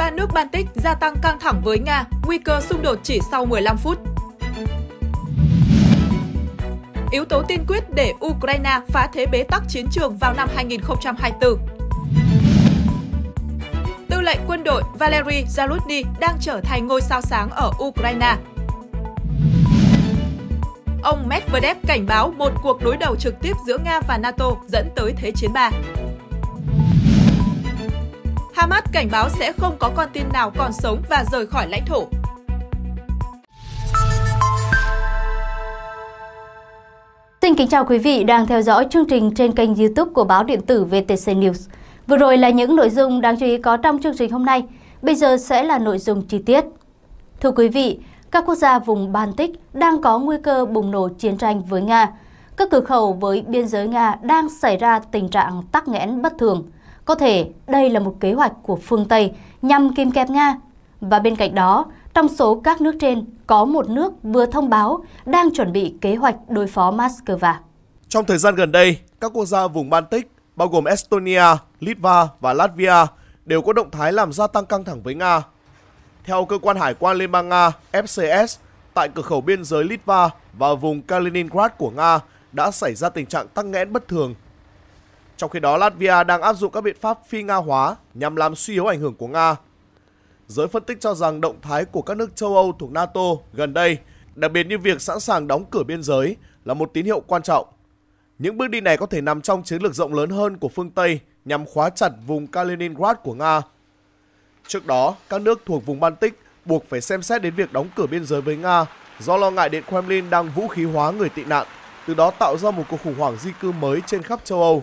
ba nước Baltic gia tăng căng thẳng với Nga, nguy cơ xung đột chỉ sau 15 phút. Yếu tố tiên quyết để Ukraine phá thế bế tắc chiến trường vào năm 2024 Tư lệnh quân đội Valery Zaluzny đang trở thành ngôi sao sáng ở Ukraine. Ông Medvedev cảnh báo một cuộc đối đầu trực tiếp giữa Nga và NATO dẫn tới Thế chiến 3. Hamas cảnh báo sẽ không có con tin nào còn sống và rời khỏi lãnh thổ. Xin kính chào quý vị đang theo dõi chương trình trên kênh YouTube của báo điện tử VTC News. Vừa rồi là những nội dung đáng chú ý có trong chương trình hôm nay. Bây giờ sẽ là nội dung chi tiết. Thưa quý vị, các quốc gia vùng Baltic đang có nguy cơ bùng nổ chiến tranh với Nga. Các cửa khẩu với biên giới Nga đang xảy ra tình trạng tắc nghẽn bất thường. Có thể đây là một kế hoạch của phương Tây nhằm kìm kẹp Nga. Và bên cạnh đó, trong số các nước trên, có một nước vừa thông báo đang chuẩn bị kế hoạch đối phó Moscow. Trong thời gian gần đây, các quốc gia vùng Baltic, bao gồm Estonia, Litva và Latvia, đều có động thái làm gia tăng căng thẳng với Nga. Theo cơ quan hải quan Liên bang Nga FCS, tại cửa khẩu biên giới Litva và vùng Kaliningrad của Nga đã xảy ra tình trạng tắc nghẽn bất thường trong khi đó, Latvia đang áp dụng các biện pháp phi Nga hóa nhằm làm suy yếu ảnh hưởng của Nga. Giới phân tích cho rằng động thái của các nước châu Âu thuộc NATO gần đây, đặc biệt như việc sẵn sàng đóng cửa biên giới, là một tín hiệu quan trọng. Những bước đi này có thể nằm trong chiến lược rộng lớn hơn của phương Tây nhằm khóa chặt vùng Kaliningrad của Nga. Trước đó, các nước thuộc vùng Baltic buộc phải xem xét đến việc đóng cửa biên giới với Nga do lo ngại Điện Kremlin đang vũ khí hóa người tị nạn, từ đó tạo ra một cuộc khủng hoảng di cư mới trên khắp châu Âu.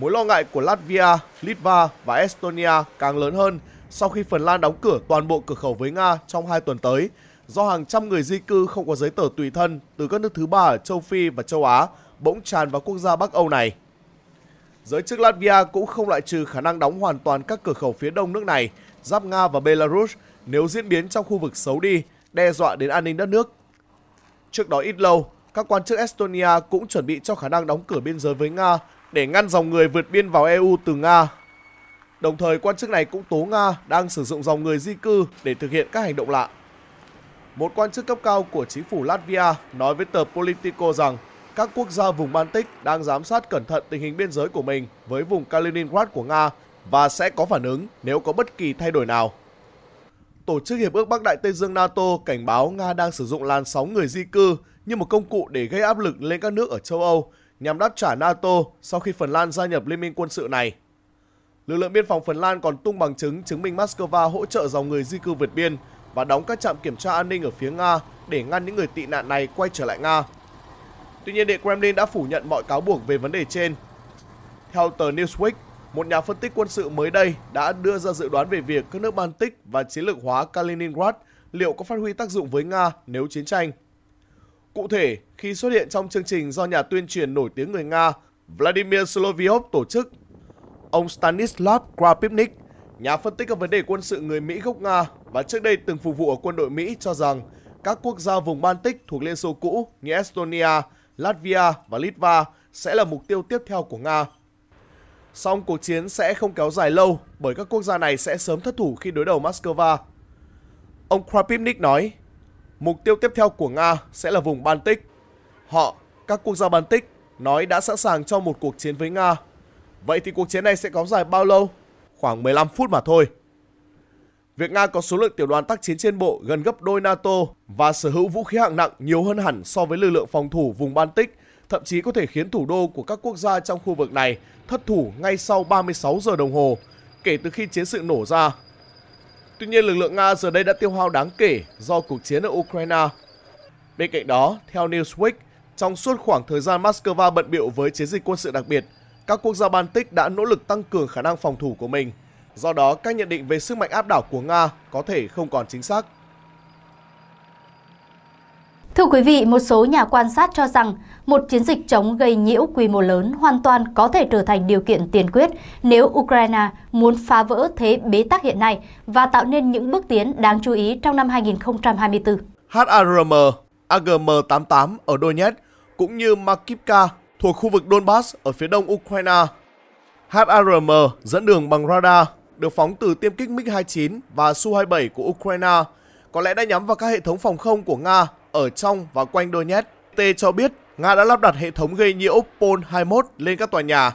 Mối lo ngại của Latvia, Litva và Estonia càng lớn hơn sau khi Phần Lan đóng cửa toàn bộ cửa khẩu với Nga trong hai tuần tới do hàng trăm người di cư không có giấy tờ tùy thân từ các nước thứ ba ở châu Phi và châu Á bỗng tràn vào quốc gia Bắc Âu này. Giới chức Latvia cũng không loại trừ khả năng đóng hoàn toàn các cửa khẩu phía đông nước này, giáp Nga và Belarus nếu diễn biến trong khu vực xấu đi, đe dọa đến an ninh đất nước. Trước đó ít lâu, các quan chức Estonia cũng chuẩn bị cho khả năng đóng cửa biên giới với Nga để ngăn dòng người vượt biên vào EU từ Nga. Đồng thời quan chức này cũng tố Nga đang sử dụng dòng người di cư để thực hiện các hành động lạ. Một quan chức cấp cao của chính phủ Latvia nói với tờ Politico rằng các quốc gia vùng Baltic đang giám sát cẩn thận tình hình biên giới của mình với vùng Kaliningrad của Nga và sẽ có phản ứng nếu có bất kỳ thay đổi nào. Tổ chức Hiệp ước Bắc Đại Tây Dương NATO cảnh báo Nga đang sử dụng làn sóng người di cư như một công cụ để gây áp lực lên các nước ở châu Âu nhằm đáp trả NATO sau khi Phần Lan gia nhập liên minh quân sự này. Lực lượng biên phòng Phần Lan còn tung bằng chứng chứng minh Moscow hỗ trợ dòng người di cư vượt biên và đóng các trạm kiểm tra an ninh ở phía Nga để ngăn những người tị nạn này quay trở lại Nga. Tuy nhiên, Điện Kremlin đã phủ nhận mọi cáo buộc về vấn đề trên. Theo tờ Newsweek, một nhà phân tích quân sự mới đây đã đưa ra dự đoán về việc các nước Baltic và chiến lược hóa Kaliningrad liệu có phát huy tác dụng với Nga nếu chiến tranh. Cụ thể, khi xuất hiện trong chương trình do nhà tuyên truyền nổi tiếng người Nga Vladimir Solovyov tổ chức, ông Stanislav Krapivnik, nhà phân tích các vấn đề quân sự người Mỹ gốc Nga và trước đây từng phục vụ ở quân đội Mỹ cho rằng các quốc gia vùng Baltic thuộc Liên Xô cũ như Estonia, Latvia và Litva sẽ là mục tiêu tiếp theo của Nga. Song cuộc chiến sẽ không kéo dài lâu bởi các quốc gia này sẽ sớm thất thủ khi đối đầu Moscow. Ông Krapivnik nói, Mục tiêu tiếp theo của Nga sẽ là vùng Baltic. Họ, các quốc gia Baltic, nói đã sẵn sàng cho một cuộc chiến với Nga. Vậy thì cuộc chiến này sẽ kéo dài bao lâu? Khoảng 15 phút mà thôi. Việc Nga có số lượng tiểu đoàn tác chiến trên bộ gần gấp đôi NATO và sở hữu vũ khí hạng nặng nhiều hơn hẳn so với lực lượng phòng thủ vùng Baltic, thậm chí có thể khiến thủ đô của các quốc gia trong khu vực này thất thủ ngay sau 36 giờ đồng hồ kể từ khi chiến sự nổ ra Tuy nhiên lực lượng Nga giờ đây đã tiêu hao đáng kể do cuộc chiến ở Ukraine. Bên cạnh đó, theo Newsweek, trong suốt khoảng thời gian Moscow bận biệu với chiến dịch quân sự đặc biệt, các quốc gia Baltic đã nỗ lực tăng cường khả năng phòng thủ của mình. Do đó, các nhận định về sức mạnh áp đảo của Nga có thể không còn chính xác. Thưa quý vị, một số nhà quan sát cho rằng một chiến dịch chống gây nhiễu quy mô lớn hoàn toàn có thể trở thành điều kiện tiền quyết nếu Ukraine muốn phá vỡ thế bế tắc hiện nay và tạo nên những bước tiến đáng chú ý trong năm 2024. HrM AGM-88 ở Donetsk cũng như Makivka thuộc khu vực Donbass ở phía đông Ukraine. HrM dẫn đường bằng radar được phóng từ tiêm kích MiG-29 và Su-27 của Ukraine có lẽ đã nhắm vào các hệ thống phòng không của Nga ở trong và quanh Donetsk. T cho biết Nga đã lắp đặt hệ thống gây nhiễu Pol-21 lên các tòa nhà.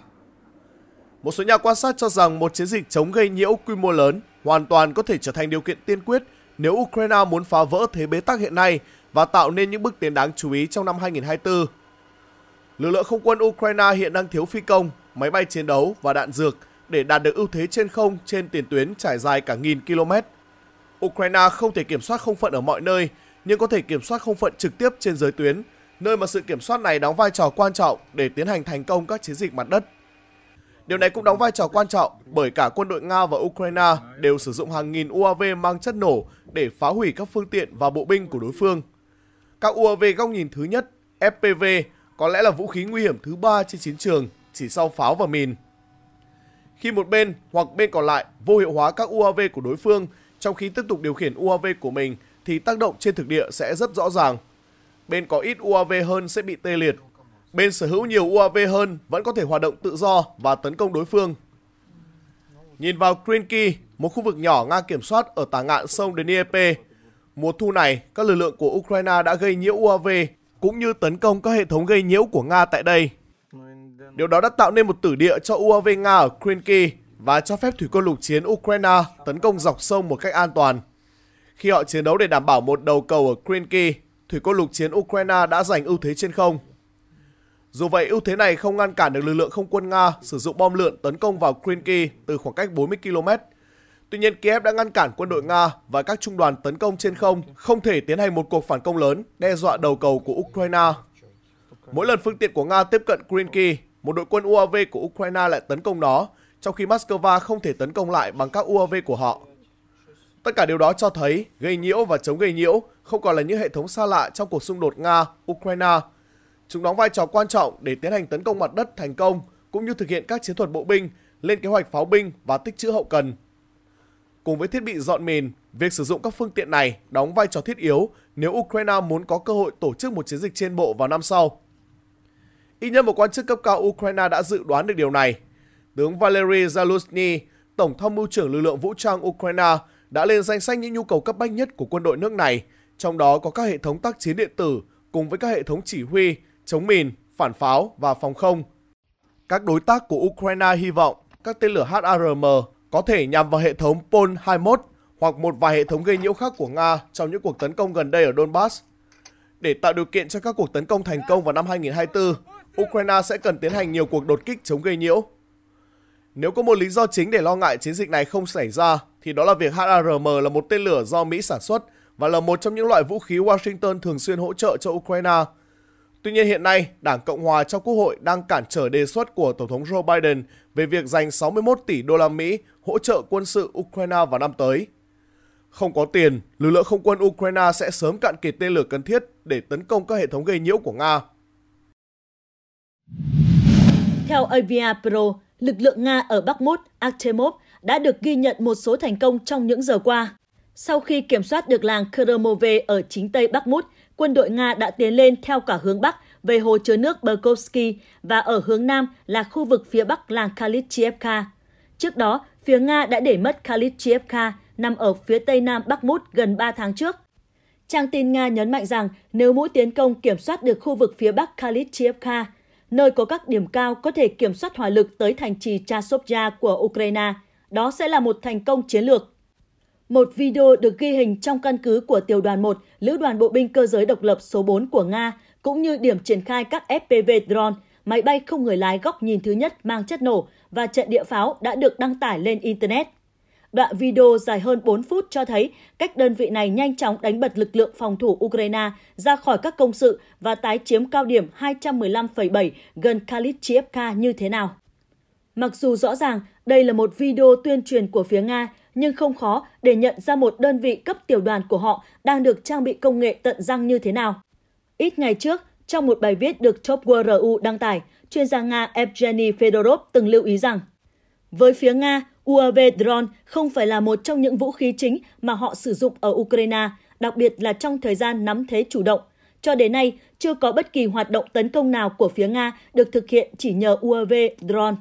Một số nhà quan sát cho rằng một chiến dịch chống gây nhiễu quy mô lớn hoàn toàn có thể trở thành điều kiện tiên quyết nếu Ukraine muốn phá vỡ thế bế tắc hiện nay và tạo nên những bước tiến đáng chú ý trong năm 2024. Lực lượng không quân Ukraine hiện đang thiếu phi công, máy bay chiến đấu và đạn dược để đạt được ưu thế trên không trên tiền tuyến trải dài cả nghìn km. Ukraine không thể kiểm soát không phận ở mọi nơi nhưng có thể kiểm soát không phận trực tiếp trên giới tuyến, nơi mà sự kiểm soát này đóng vai trò quan trọng để tiến hành thành công các chiến dịch mặt đất. Điều này cũng đóng vai trò quan trọng bởi cả quân đội Nga và Ukraine đều sử dụng hàng nghìn UAV mang chất nổ để phá hủy các phương tiện và bộ binh của đối phương. Các UAV góc nhìn thứ nhất, FPV, có lẽ là vũ khí nguy hiểm thứ ba trên chiến trường, chỉ sau pháo và mìn. Khi một bên hoặc bên còn lại vô hiệu hóa các UAV của đối phương trong khi tiếp tục điều khiển UAV của mình thì tác động trên thực địa sẽ rất rõ ràng. Bên có ít UAV hơn sẽ bị tê liệt. Bên sở hữu nhiều UAV hơn vẫn có thể hoạt động tự do và tấn công đối phương. Nhìn vào Krinky, một khu vực nhỏ Nga kiểm soát ở tả ngạn sông Dnieper. Mùa thu này, các lực lượng của Ukraine đã gây nhiễu UAV cũng như tấn công các hệ thống gây nhiễu của Nga tại đây. Điều đó đã tạo nên một tử địa cho UAV Nga ở Krinky và cho phép thủy quân lục chiến Ukraine tấn công dọc sông một cách an toàn khi họ chiến đấu để đảm bảo một đầu cầu ở Krinky, thủy quân lục chiến Ukraine đã giành ưu thế trên không. Dù vậy, ưu thế này không ngăn cản được lực lượng không quân Nga sử dụng bom lượn tấn công vào Krinky từ khoảng cách 40 km. Tuy nhiên, Kiev đã ngăn cản quân đội Nga và các trung đoàn tấn công trên không không thể tiến hành một cuộc phản công lớn đe dọa đầu cầu của Ukraine. Mỗi lần phương tiện của Nga tiếp cận Krinky, một đội quân UAV của Ukraine lại tấn công nó, trong khi Moscow không thể tấn công lại bằng các UAV của họ. Tất cả điều đó cho thấy gây nhiễu và chống gây nhiễu không còn là những hệ thống xa lạ trong cuộc xung đột Nga-Ukraine. Chúng đóng vai trò quan trọng để tiến hành tấn công mặt đất thành công cũng như thực hiện các chiến thuật bộ binh, lên kế hoạch pháo binh và tích trữ hậu cần. Cùng với thiết bị dọn mìn, việc sử dụng các phương tiện này đóng vai trò thiết yếu nếu Ukraine muốn có cơ hội tổ chức một chiến dịch trên bộ vào năm sau. Ít nhất một quan chức cấp cao Ukraine đã dự đoán được điều này. Tướng Valery Zaluzny, Tổng tham mưu trưởng lực lượng vũ trang Ukraine, đã lên danh sách những nhu cầu cấp bách nhất của quân đội nước này, trong đó có các hệ thống tác chiến điện tử cùng với các hệ thống chỉ huy, chống mìn, phản pháo và phòng không. Các đối tác của Ukraine hy vọng các tên lửa HARM có thể nhằm vào hệ thống Pol-21 hoặc một vài hệ thống gây nhiễu khác của Nga trong những cuộc tấn công gần đây ở Donbass. Để tạo điều kiện cho các cuộc tấn công thành công vào năm 2024, Ukraine sẽ cần tiến hành nhiều cuộc đột kích chống gây nhiễu. Nếu có một lý do chính để lo ngại chiến dịch này không xảy ra, thì đó là việc HARM là một tên lửa do Mỹ sản xuất và là một trong những loại vũ khí Washington thường xuyên hỗ trợ cho Ukraine. Tuy nhiên hiện nay, Đảng Cộng hòa trong Quốc hội đang cản trở đề xuất của Tổng thống Joe Biden về việc dành 61 tỷ đô la Mỹ hỗ trợ quân sự Ukraine vào năm tới. Không có tiền, lực lượng không quân Ukraine sẽ sớm cạn kiệt tên lửa cần thiết để tấn công các hệ thống gây nhiễu của Nga. Theo AVIA Pro, lực lượng Nga ở Bắc Mốt, Artemov đã được ghi nhận một số thành công trong những giờ qua. Sau khi kiểm soát được làng Kremove ở chính tây Bakhmut, quân đội Nga đã tiến lên theo cả hướng Bắc về hồ chứa nước Berkovsky và ở hướng Nam là khu vực phía Bắc làng Kalitchievka. Trước đó, phía Nga đã để mất Kalitchievka nằm ở phía tây nam Bakhmut gần 3 tháng trước. Trang tin Nga nhấn mạnh rằng nếu mũi tiến công kiểm soát được khu vực phía bắc Kalitchievka, nơi có các điểm cao có thể kiểm soát hỏa lực tới thành trì Chasovya của Ukraine, đó sẽ là một thành công chiến lược. Một video được ghi hình trong căn cứ của tiểu đoàn 1, Lữ đoàn Bộ binh Cơ giới Độc lập số 4 của Nga, cũng như điểm triển khai các FPV drone, máy bay không người lái góc nhìn thứ nhất mang chất nổ và trận địa pháo đã được đăng tải lên Internet. Đoạn video dài hơn 4 phút cho thấy cách đơn vị này nhanh chóng đánh bật lực lượng phòng thủ Ukraine ra khỏi các công sự và tái chiếm cao điểm 215,7 gần Kalichivka như thế nào. Mặc dù rõ ràng đây là một video tuyên truyền của phía Nga, nhưng không khó để nhận ra một đơn vị cấp tiểu đoàn của họ đang được trang bị công nghệ tận răng như thế nào. Ít ngày trước, trong một bài viết được Top World WRU đăng tải, chuyên gia Nga Evgeny Fedorov từng lưu ý rằng với phía Nga, UAV drone không phải là một trong những vũ khí chính mà họ sử dụng ở Ukraine, đặc biệt là trong thời gian nắm thế chủ động. Cho đến nay, chưa có bất kỳ hoạt động tấn công nào của phía Nga được thực hiện chỉ nhờ UAV drone.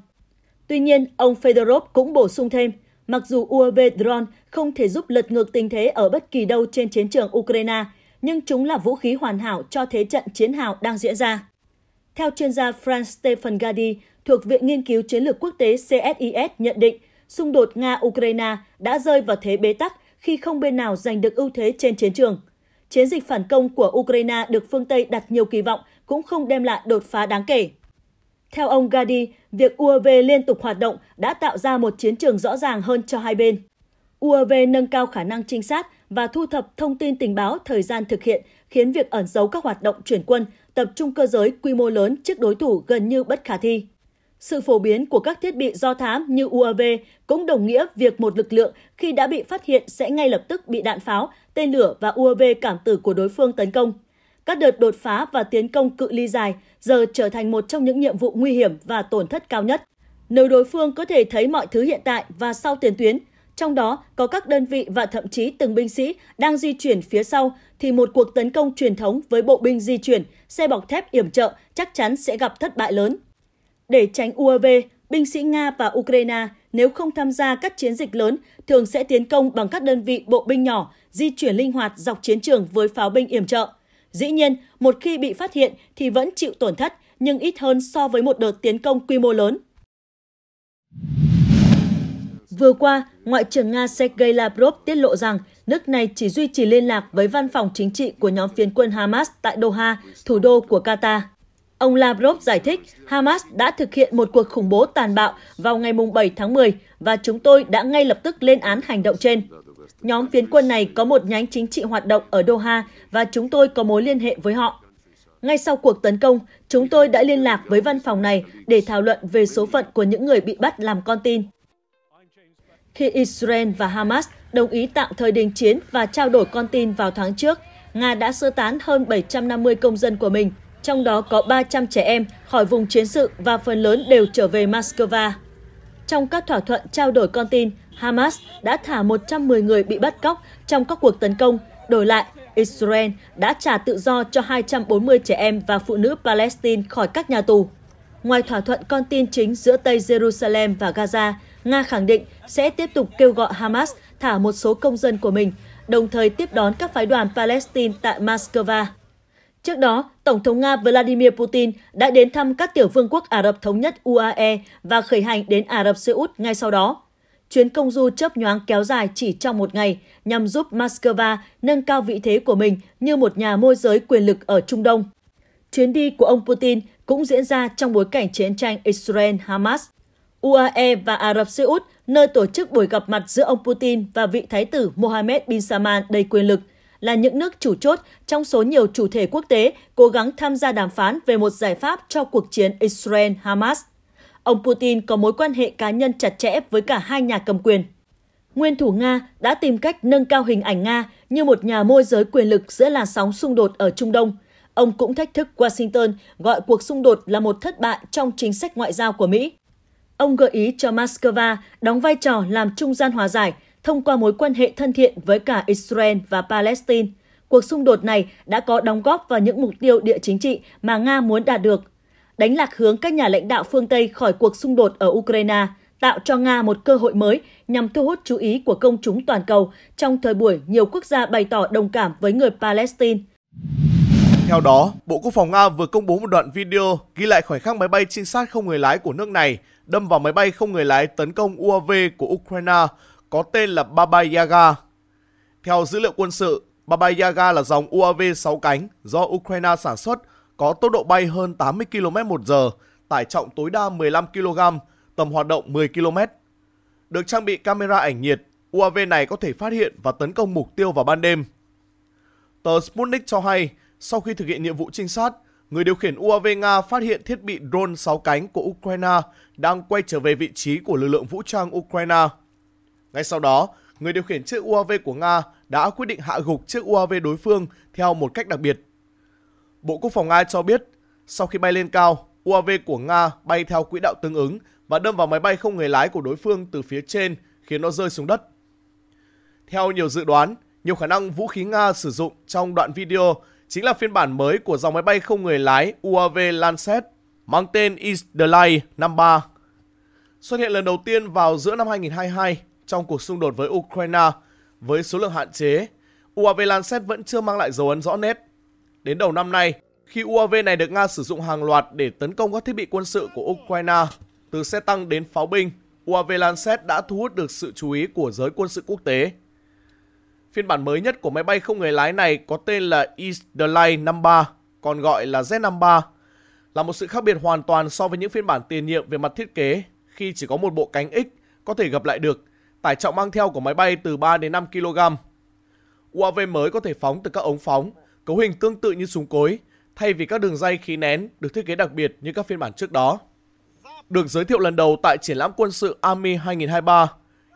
Tuy nhiên, ông Fedorov cũng bổ sung thêm, mặc dù UAV e drone không thể giúp lật ngược tình thế ở bất kỳ đâu trên chiến trường Ukraine, nhưng chúng là vũ khí hoàn hảo cho thế trận chiến hào đang diễn ra. Theo chuyên gia Franz Stefan Gadi thuộc Viện Nghiên cứu Chiến lược Quốc tế CSIS nhận định, xung đột Nga-Ukraine đã rơi vào thế bế tắc khi không bên nào giành được ưu thế trên chiến trường. Chiến dịch phản công của Ukraine được phương Tây đặt nhiều kỳ vọng cũng không đem lại đột phá đáng kể. Theo ông Gadi, việc UAV liên tục hoạt động đã tạo ra một chiến trường rõ ràng hơn cho hai bên. UAV nâng cao khả năng trinh sát và thu thập thông tin tình báo thời gian thực hiện, khiến việc ẩn giấu các hoạt động chuyển quân, tập trung cơ giới quy mô lớn trước đối thủ gần như bất khả thi. Sự phổ biến của các thiết bị do thám như UAV cũng đồng nghĩa việc một lực lượng khi đã bị phát hiện sẽ ngay lập tức bị đạn pháo, tên lửa và UAV cảm tử của đối phương tấn công – các đợt đột phá và tiến công cự ly dài giờ trở thành một trong những nhiệm vụ nguy hiểm và tổn thất cao nhất. Nếu đối phương có thể thấy mọi thứ hiện tại và sau tiền tuyến, trong đó có các đơn vị và thậm chí từng binh sĩ đang di chuyển phía sau, thì một cuộc tấn công truyền thống với bộ binh di chuyển, xe bọc thép yểm trợ chắc chắn sẽ gặp thất bại lớn. Để tránh UAV, binh sĩ Nga và Ukraine nếu không tham gia các chiến dịch lớn thường sẽ tiến công bằng các đơn vị bộ binh nhỏ di chuyển linh hoạt dọc chiến trường với pháo binh yểm trợ – Dĩ nhiên, một khi bị phát hiện thì vẫn chịu tổn thất, nhưng ít hơn so với một đợt tiến công quy mô lớn. Vừa qua, Ngoại trưởng Nga Sergei Lavrov tiết lộ rằng nước này chỉ duy trì liên lạc với văn phòng chính trị của nhóm phiến quân Hamas tại Doha, thủ đô của Qatar. Ông Lavrov giải thích Hamas đã thực hiện một cuộc khủng bố tàn bạo vào ngày 7 tháng 10 và chúng tôi đã ngay lập tức lên án hành động trên. Nhóm phiến quân này có một nhánh chính trị hoạt động ở Doha và chúng tôi có mối liên hệ với họ. Ngay sau cuộc tấn công, chúng tôi đã liên lạc với văn phòng này để thảo luận về số phận của những người bị bắt làm con tin. Khi Israel và Hamas đồng ý tạm thời đình chiến và trao đổi con tin vào tháng trước, Nga đã sơ tán hơn 750 công dân của mình, trong đó có 300 trẻ em khỏi vùng chiến sự và phần lớn đều trở về Moscow. Trong các thỏa thuận trao đổi con tin, Hamas đã thả 110 người bị bắt cóc trong các cuộc tấn công. Đổi lại, Israel đã trả tự do cho 240 trẻ em và phụ nữ Palestine khỏi các nhà tù. Ngoài thỏa thuận con tin chính giữa Tây Jerusalem và Gaza, Nga khẳng định sẽ tiếp tục kêu gọi Hamas thả một số công dân của mình, đồng thời tiếp đón các phái đoàn Palestine tại Moscow. Trước đó, Tổng thống Nga Vladimir Putin đã đến thăm các tiểu vương quốc Ả Rập Thống nhất UAE và khởi hành đến Ả Rập Xê Út ngay sau đó. Chuyến công du chớp nhoáng kéo dài chỉ trong một ngày nhằm giúp Moscow nâng cao vị thế của mình như một nhà môi giới quyền lực ở Trung Đông. Chuyến đi của ông Putin cũng diễn ra trong bối cảnh chiến tranh Israel-Hamas. UAE và Ả Rập Xê Út, nơi tổ chức buổi gặp mặt giữa ông Putin và vị thái tử Mohammed bin Salman đầy quyền lực, là những nước chủ chốt trong số nhiều chủ thể quốc tế cố gắng tham gia đàm phán về một giải pháp cho cuộc chiến Israel-Hamas ông Putin có mối quan hệ cá nhân chặt chẽ với cả hai nhà cầm quyền. Nguyên thủ Nga đã tìm cách nâng cao hình ảnh Nga như một nhà môi giới quyền lực giữa làn sóng xung đột ở Trung Đông. Ông cũng thách thức Washington gọi cuộc xung đột là một thất bại trong chính sách ngoại giao của Mỹ. Ông gợi ý cho Moscow đóng vai trò làm trung gian hòa giải thông qua mối quan hệ thân thiện với cả Israel và Palestine. Cuộc xung đột này đã có đóng góp vào những mục tiêu địa chính trị mà Nga muốn đạt được, đánh lạc hướng các nhà lãnh đạo phương Tây khỏi cuộc xung đột ở Ukraine, tạo cho Nga một cơ hội mới nhằm thu hút chú ý của công chúng toàn cầu trong thời buổi nhiều quốc gia bày tỏ đồng cảm với người Palestine. Theo đó, Bộ Quốc phòng Nga vừa công bố một đoạn video ghi lại khoảnh khắc máy bay trinh sát không người lái của nước này đâm vào máy bay không người lái tấn công UAV của Ukraine có tên là Baba Yaga. Theo dữ liệu quân sự, Baba Yaga là dòng UAV 6 cánh do Ukraine sản xuất có tốc độ bay hơn 80 km một giờ, tải trọng tối đa 15 kg, tầm hoạt động 10 km. Được trang bị camera ảnh nhiệt, UAV này có thể phát hiện và tấn công mục tiêu vào ban đêm. Tờ Sputnik cho hay, sau khi thực hiện nhiệm vụ trinh sát, người điều khiển UAV Nga phát hiện thiết bị drone 6 cánh của Ukraine đang quay trở về vị trí của lực lượng vũ trang Ukraine. Ngay sau đó, người điều khiển chiếc UAV của Nga đã quyết định hạ gục chiếc UAV đối phương theo một cách đặc biệt. Bộ Quốc phòng Nga cho biết, sau khi bay lên cao, UAV của Nga bay theo quỹ đạo tương ứng và đâm vào máy bay không người lái của đối phương từ phía trên khiến nó rơi xuống đất. Theo nhiều dự đoán, nhiều khả năng vũ khí Nga sử dụng trong đoạn video chính là phiên bản mới của dòng máy bay không người lái UAV Lancet mang tên East năm 53 Xuất hiện lần đầu tiên vào giữa năm 2022 trong cuộc xung đột với Ukraine với số lượng hạn chế, UAV Lancet vẫn chưa mang lại dấu ấn rõ nét Đến đầu năm nay, khi UAV này được Nga sử dụng hàng loạt để tấn công các thiết bị quân sự của Ukraine, từ xe tăng đến pháo binh, UAV Lancet đã thu hút được sự chú ý của giới quân sự quốc tế. Phiên bản mới nhất của máy bay không người lái này có tên là East the Line 53, còn gọi là Z53, là một sự khác biệt hoàn toàn so với những phiên bản tiền nhiệm về mặt thiết kế khi chỉ có một bộ cánh X có thể gặp lại được, tải trọng mang theo của máy bay từ 3 đến 5 kg. UAV mới có thể phóng từ các ống phóng cấu hình tương tự như súng cối, thay vì các đường dây khí nén được thiết kế đặc biệt như các phiên bản trước đó. Được giới thiệu lần đầu tại triển lãm quân sự Army 2023,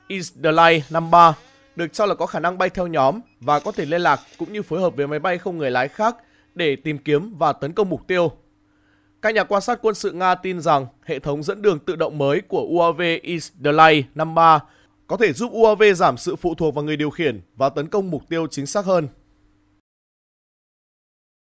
East the Light 53 được cho là có khả năng bay theo nhóm và có thể liên lạc cũng như phối hợp với máy bay không người lái khác để tìm kiếm và tấn công mục tiêu. Các nhà quan sát quân sự Nga tin rằng hệ thống dẫn đường tự động mới của UAV East the Light 53 có thể giúp UAV giảm sự phụ thuộc vào người điều khiển và tấn công mục tiêu chính xác hơn.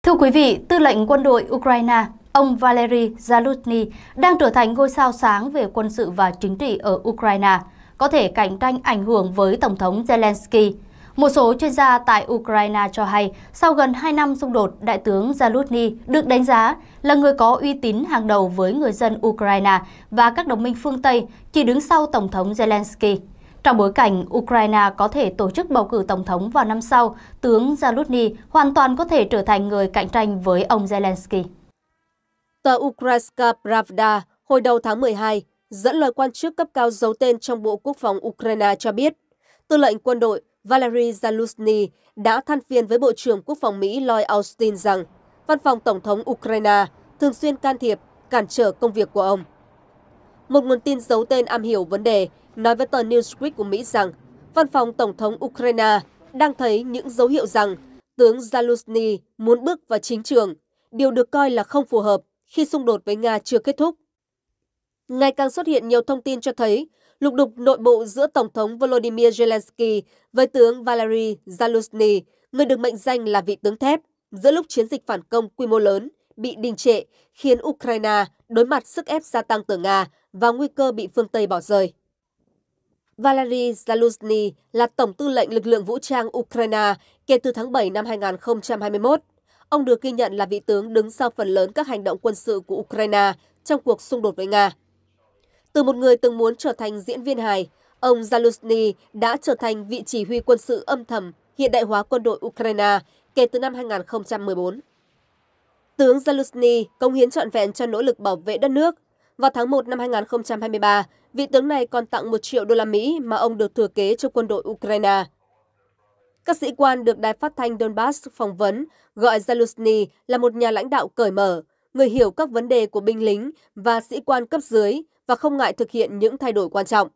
Thưa quý vị, tư lệnh quân đội Ukraine, ông Valery Zaluzny đang trở thành ngôi sao sáng về quân sự và chính trị ở Ukraine, có thể cạnh tranh ảnh hưởng với Tổng thống Zelensky. Một số chuyên gia tại Ukraine cho hay, sau gần 2 năm xung đột, Đại tướng Zaluzny được đánh giá là người có uy tín hàng đầu với người dân Ukraine và các đồng minh phương Tây, chỉ đứng sau Tổng thống Zelensky. Trong bối cảnh Ukraine có thể tổ chức bầu cử tổng thống vào năm sau, tướng Zaluzny hoàn toàn có thể trở thành người cạnh tranh với ông Zelensky. Tờ Ukrainska Pravda hồi đầu tháng 12 dẫn lời quan chức cấp cao giấu tên trong Bộ Quốc phòng Ukraine cho biết, tư lệnh quân đội Valery Zaluzny đã than phiền với Bộ trưởng Quốc phòng Mỹ Lloyd Austin rằng văn phòng Tổng thống Ukraine thường xuyên can thiệp, cản trở công việc của ông. Một nguồn tin giấu tên am hiểu vấn đề nói với tờ Newsweek của Mỹ rằng văn phòng Tổng thống Ukraine đang thấy những dấu hiệu rằng tướng Zaluzny muốn bước vào chính trường, điều được coi là không phù hợp khi xung đột với Nga chưa kết thúc. Ngày càng xuất hiện nhiều thông tin cho thấy lục đục nội bộ giữa Tổng thống Volodymyr Zelensky với tướng Valery Zaluzny, người được mệnh danh là vị tướng thép, giữa lúc chiến dịch phản công quy mô lớn bị đình trệ khiến Ukraine đối mặt sức ép gia tăng từ Nga và nguy cơ bị phương Tây bỏ rơi. Valery Zaluzny là Tổng tư lệnh lực lượng vũ trang Ukraine kể từ tháng 7 năm 2021. Ông được ghi nhận là vị tướng đứng sau phần lớn các hành động quân sự của Ukraine trong cuộc xung đột với Nga. Từ một người từng muốn trở thành diễn viên hài, ông Zaluzny đã trở thành vị chỉ huy quân sự âm thầm hiện đại hóa quân đội Ukraine kể từ năm 2014. Tướng Zaluzny công hiến trọn vẹn cho nỗ lực bảo vệ đất nước. Vào tháng 1 năm 2023, vị tướng này còn tặng 1 triệu đô la Mỹ mà ông được thừa kế cho quân đội Ukraine. Các sĩ quan được đài phát thanh Donbass phỏng vấn gọi Zelensky là một nhà lãnh đạo cởi mở, người hiểu các vấn đề của binh lính và sĩ quan cấp dưới và không ngại thực hiện những thay đổi quan trọng.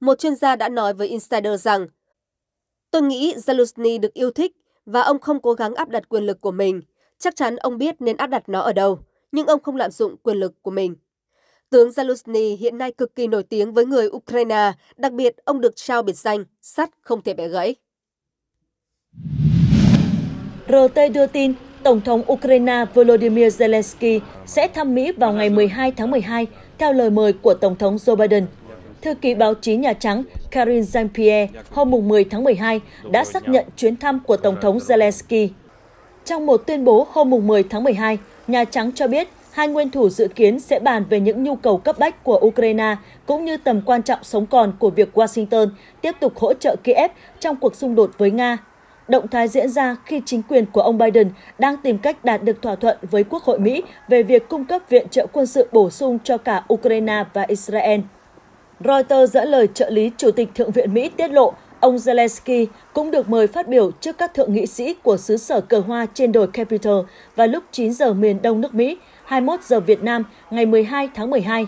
Một chuyên gia đã nói với Insider rằng Tôi nghĩ Zelensky được yêu thích và ông không cố gắng áp đặt quyền lực của mình. Chắc chắn ông biết nên áp đặt nó ở đâu, nhưng ông không lạm dụng quyền lực của mình. Tướng Zelensky hiện nay cực kỳ nổi tiếng với người Ukraine, đặc biệt ông được trao biệt danh sắt không thể bẻ gãy. RT đưa tin Tổng thống Ukraine Volodymyr Zelensky sẽ thăm Mỹ vào ngày 12 tháng 12 theo lời mời của Tổng thống Joe Biden. Thư ký báo chí Nhà Trắng Karine Jean-Pierre hôm 10 tháng 12 đã xác nhận chuyến thăm của Tổng thống Zelensky. Trong một tuyên bố hôm 10 tháng 12, Nhà Trắng cho biết hai nguyên thủ dự kiến sẽ bàn về những nhu cầu cấp bách của Ukraine cũng như tầm quan trọng sống còn của việc Washington tiếp tục hỗ trợ Kiev trong cuộc xung đột với Nga. Động thái diễn ra khi chính quyền của ông Biden đang tìm cách đạt được thỏa thuận với Quốc hội Mỹ về việc cung cấp viện trợ quân sự bổ sung cho cả Ukraine và Israel. Reuters dẫn lời trợ lý Chủ tịch Thượng viện Mỹ tiết lộ Ông Zelensky cũng được mời phát biểu trước các thượng nghị sĩ của xứ sở cờ hoa trên đồi Capitol vào lúc 9 giờ miền đông nước Mỹ, 21 giờ Việt Nam ngày 12 tháng 12.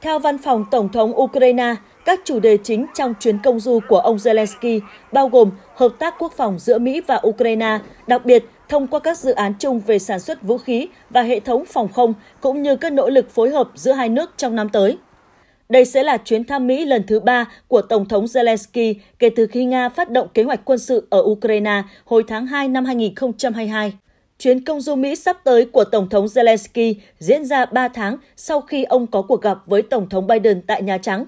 Theo văn phòng Tổng thống Ukraine, các chủ đề chính trong chuyến công du của ông Zelensky bao gồm hợp tác quốc phòng giữa Mỹ và Ukraine, đặc biệt thông qua các dự án chung về sản xuất vũ khí và hệ thống phòng không, cũng như các nỗ lực phối hợp giữa hai nước trong năm tới. Đây sẽ là chuyến thăm Mỹ lần thứ ba của Tổng thống Zelensky kể từ khi Nga phát động kế hoạch quân sự ở Ukraine hồi tháng 2 năm 2022. Chuyến công du Mỹ sắp tới của Tổng thống Zelensky diễn ra 3 tháng sau khi ông có cuộc gặp với Tổng thống Biden tại Nhà Trắng.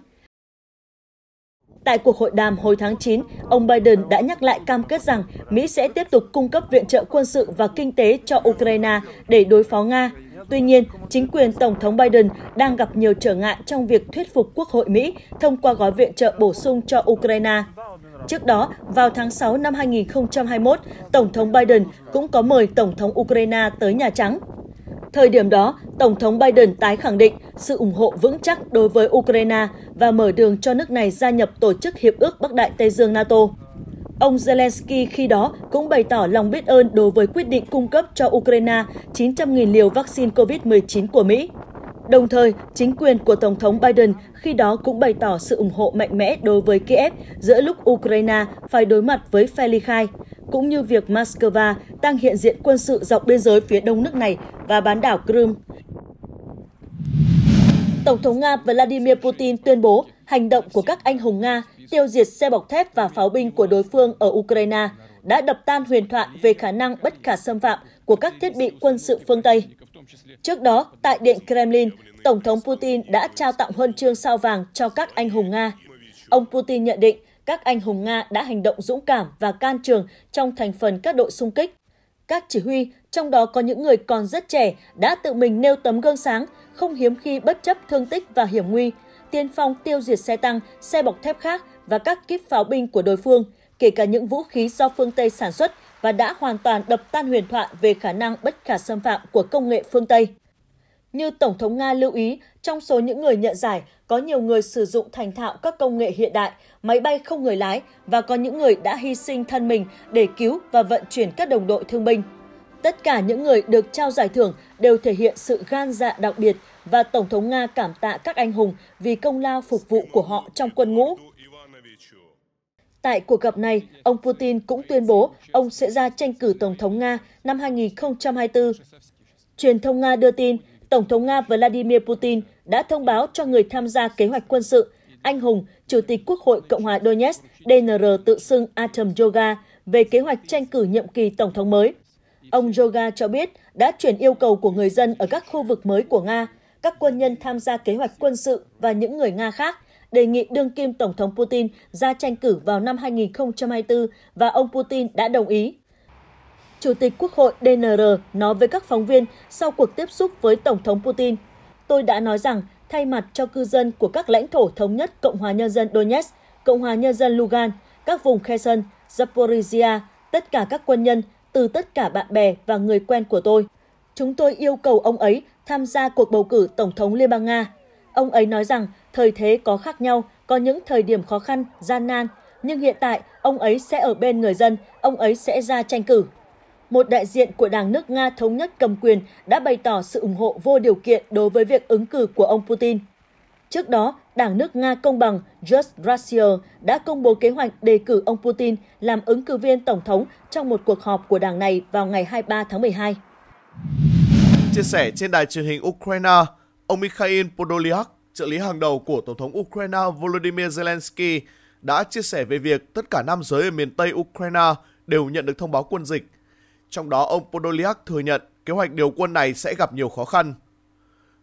Tại cuộc hội đàm hồi tháng 9, ông Biden đã nhắc lại cam kết rằng Mỹ sẽ tiếp tục cung cấp viện trợ quân sự và kinh tế cho Ukraine để đối phó Nga. Tuy nhiên, chính quyền Tổng thống Biden đang gặp nhiều trở ngại trong việc thuyết phục Quốc hội Mỹ thông qua gói viện trợ bổ sung cho Ukraine. Trước đó, vào tháng 6 năm 2021, Tổng thống Biden cũng có mời Tổng thống Ukraine tới Nhà Trắng. Thời điểm đó, Tổng thống Biden tái khẳng định sự ủng hộ vững chắc đối với Ukraine và mở đường cho nước này gia nhập Tổ chức Hiệp ước Bắc Đại Tây Dương NATO. Ông Zelensky khi đó cũng bày tỏ lòng biết ơn đối với quyết định cung cấp cho Ukraine 900.000 liều vaccine COVID-19 của Mỹ. Đồng thời, chính quyền của Tổng thống Biden khi đó cũng bày tỏ sự ủng hộ mạnh mẽ đối với Kiev giữa lúc Ukraine phải đối mặt với phe ly khai, cũng như việc Moscow tăng hiện diện quân sự dọc biên giới phía đông nước này và bán đảo Crimea. Tổng thống Nga Vladimir Putin tuyên bố hành động của các anh hùng Nga tiêu diệt xe bọc thép và pháo binh của đối phương ở Ukraine đã đập tan huyền thoại về khả năng bất khả xâm phạm của các thiết bị quân sự phương Tây. Trước đó, tại Điện Kremlin, Tổng thống Putin đã trao tặng huân chương sao vàng cho các anh hùng Nga. Ông Putin nhận định các anh hùng Nga đã hành động dũng cảm và can trường trong thành phần các đội xung kích. Các chỉ huy, trong đó có những người còn rất trẻ, đã tự mình nêu tấm gương sáng – không hiếm khi bất chấp thương tích và hiểm nguy, tiên phong tiêu diệt xe tăng, xe bọc thép khác và các kíp pháo binh của đối phương, kể cả những vũ khí do phương Tây sản xuất và đã hoàn toàn đập tan huyền thoại về khả năng bất khả xâm phạm của công nghệ phương Tây. Như Tổng thống Nga lưu ý, trong số những người nhận giải, có nhiều người sử dụng thành thạo các công nghệ hiện đại, máy bay không người lái và có những người đã hy sinh thân mình để cứu và vận chuyển các đồng đội thương binh. Tất cả những người được trao giải thưởng đều thể hiện sự gan dạ đặc biệt và Tổng thống Nga cảm tạ các anh hùng vì công lao phục vụ của họ trong quân ngũ. Tại cuộc gặp này, ông Putin cũng tuyên bố ông sẽ ra tranh cử Tổng thống Nga năm 2024. Truyền thông Nga đưa tin, Tổng thống Nga Vladimir Putin đã thông báo cho người tham gia kế hoạch quân sự, anh hùng, Chủ tịch Quốc hội Cộng hòa Donetsk, DNR tự xưng Atom Yoga, về kế hoạch tranh cử nhiệm kỳ Tổng thống mới. Ông Roga cho biết đã chuyển yêu cầu của người dân ở các khu vực mới của Nga, các quân nhân tham gia kế hoạch quân sự và những người Nga khác đề nghị đương kim Tổng thống Putin ra tranh cử vào năm 2024 và ông Putin đã đồng ý. Chủ tịch Quốc hội DNR nói với các phóng viên sau cuộc tiếp xúc với Tổng thống Putin, tôi đã nói rằng thay mặt cho cư dân của các lãnh thổ thống nhất Cộng hòa Nhân dân Donetsk, Cộng hòa Nhân dân Lugan, các vùng Kherson, Zaporizhia, tất cả các quân nhân từ tất cả bạn bè và người quen của tôi. Chúng tôi yêu cầu ông ấy tham gia cuộc bầu cử Tổng thống Liên bang Nga. Ông ấy nói rằng thời thế có khác nhau, có những thời điểm khó khăn, gian nan, nhưng hiện tại ông ấy sẽ ở bên người dân, ông ấy sẽ ra tranh cử. Một đại diện của Đảng nước Nga Thống nhất cầm quyền đã bày tỏ sự ủng hộ vô điều kiện đối với việc ứng cử của ông Putin. Trước đó, Đảng nước Nga Công bằng Just Russia đã công bố kế hoạch đề cử ông Putin làm ứng cử viên tổng thống trong một cuộc họp của đảng này vào ngày 23 tháng 12. Chia sẻ trên đài truyền hình Ukraine, ông Mikhail Podolyak, trợ lý hàng đầu của Tổng thống Ukraine Volodymyr Zelensky, đã chia sẻ về việc tất cả nam giới ở miền Tây Ukraine đều nhận được thông báo quân dịch. Trong đó, ông Podolyak thừa nhận kế hoạch điều quân này sẽ gặp nhiều khó khăn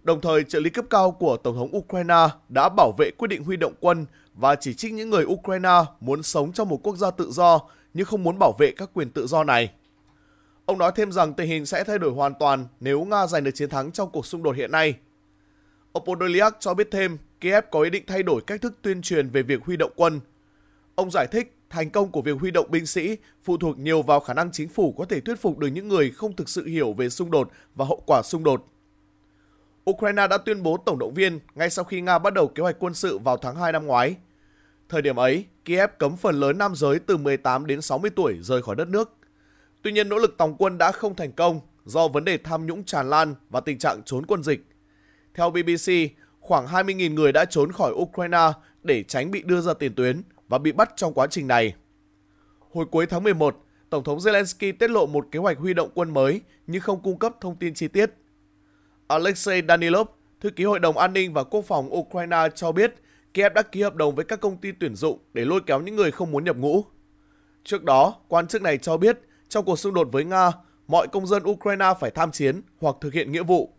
Đồng thời, trợ lý cấp cao của Tổng thống Ukraine đã bảo vệ quyết định huy động quân và chỉ trích những người Ukraine muốn sống trong một quốc gia tự do nhưng không muốn bảo vệ các quyền tự do này. Ông nói thêm rằng tình hình sẽ thay đổi hoàn toàn nếu Nga giành được chiến thắng trong cuộc xung đột hiện nay. Ông Podolyak cho biết thêm, Kiev có ý định thay đổi cách thức tuyên truyền về việc huy động quân. Ông giải thích, thành công của việc huy động binh sĩ phụ thuộc nhiều vào khả năng chính phủ có thể thuyết phục được những người không thực sự hiểu về xung đột và hậu quả xung đột. Ukraine đã tuyên bố tổng động viên ngay sau khi Nga bắt đầu kế hoạch quân sự vào tháng 2 năm ngoái. Thời điểm ấy, Kiev cấm phần lớn nam giới từ 18 đến 60 tuổi rời khỏi đất nước. Tuy nhiên, nỗ lực tòng quân đã không thành công do vấn đề tham nhũng tràn lan và tình trạng trốn quân dịch. Theo BBC, khoảng 20.000 người đã trốn khỏi Ukraine để tránh bị đưa ra tiền tuyến và bị bắt trong quá trình này. Hồi cuối tháng 11, Tổng thống Zelensky tiết lộ một kế hoạch huy động quân mới nhưng không cung cấp thông tin chi tiết. Alexei Danilov, thư ký Hội đồng An ninh và Quốc phòng Ukraine cho biết Kiev đã ký hợp đồng với các công ty tuyển dụng để lôi kéo những người không muốn nhập ngũ. Trước đó, quan chức này cho biết trong cuộc xung đột với Nga, mọi công dân Ukraine phải tham chiến hoặc thực hiện nghĩa vụ.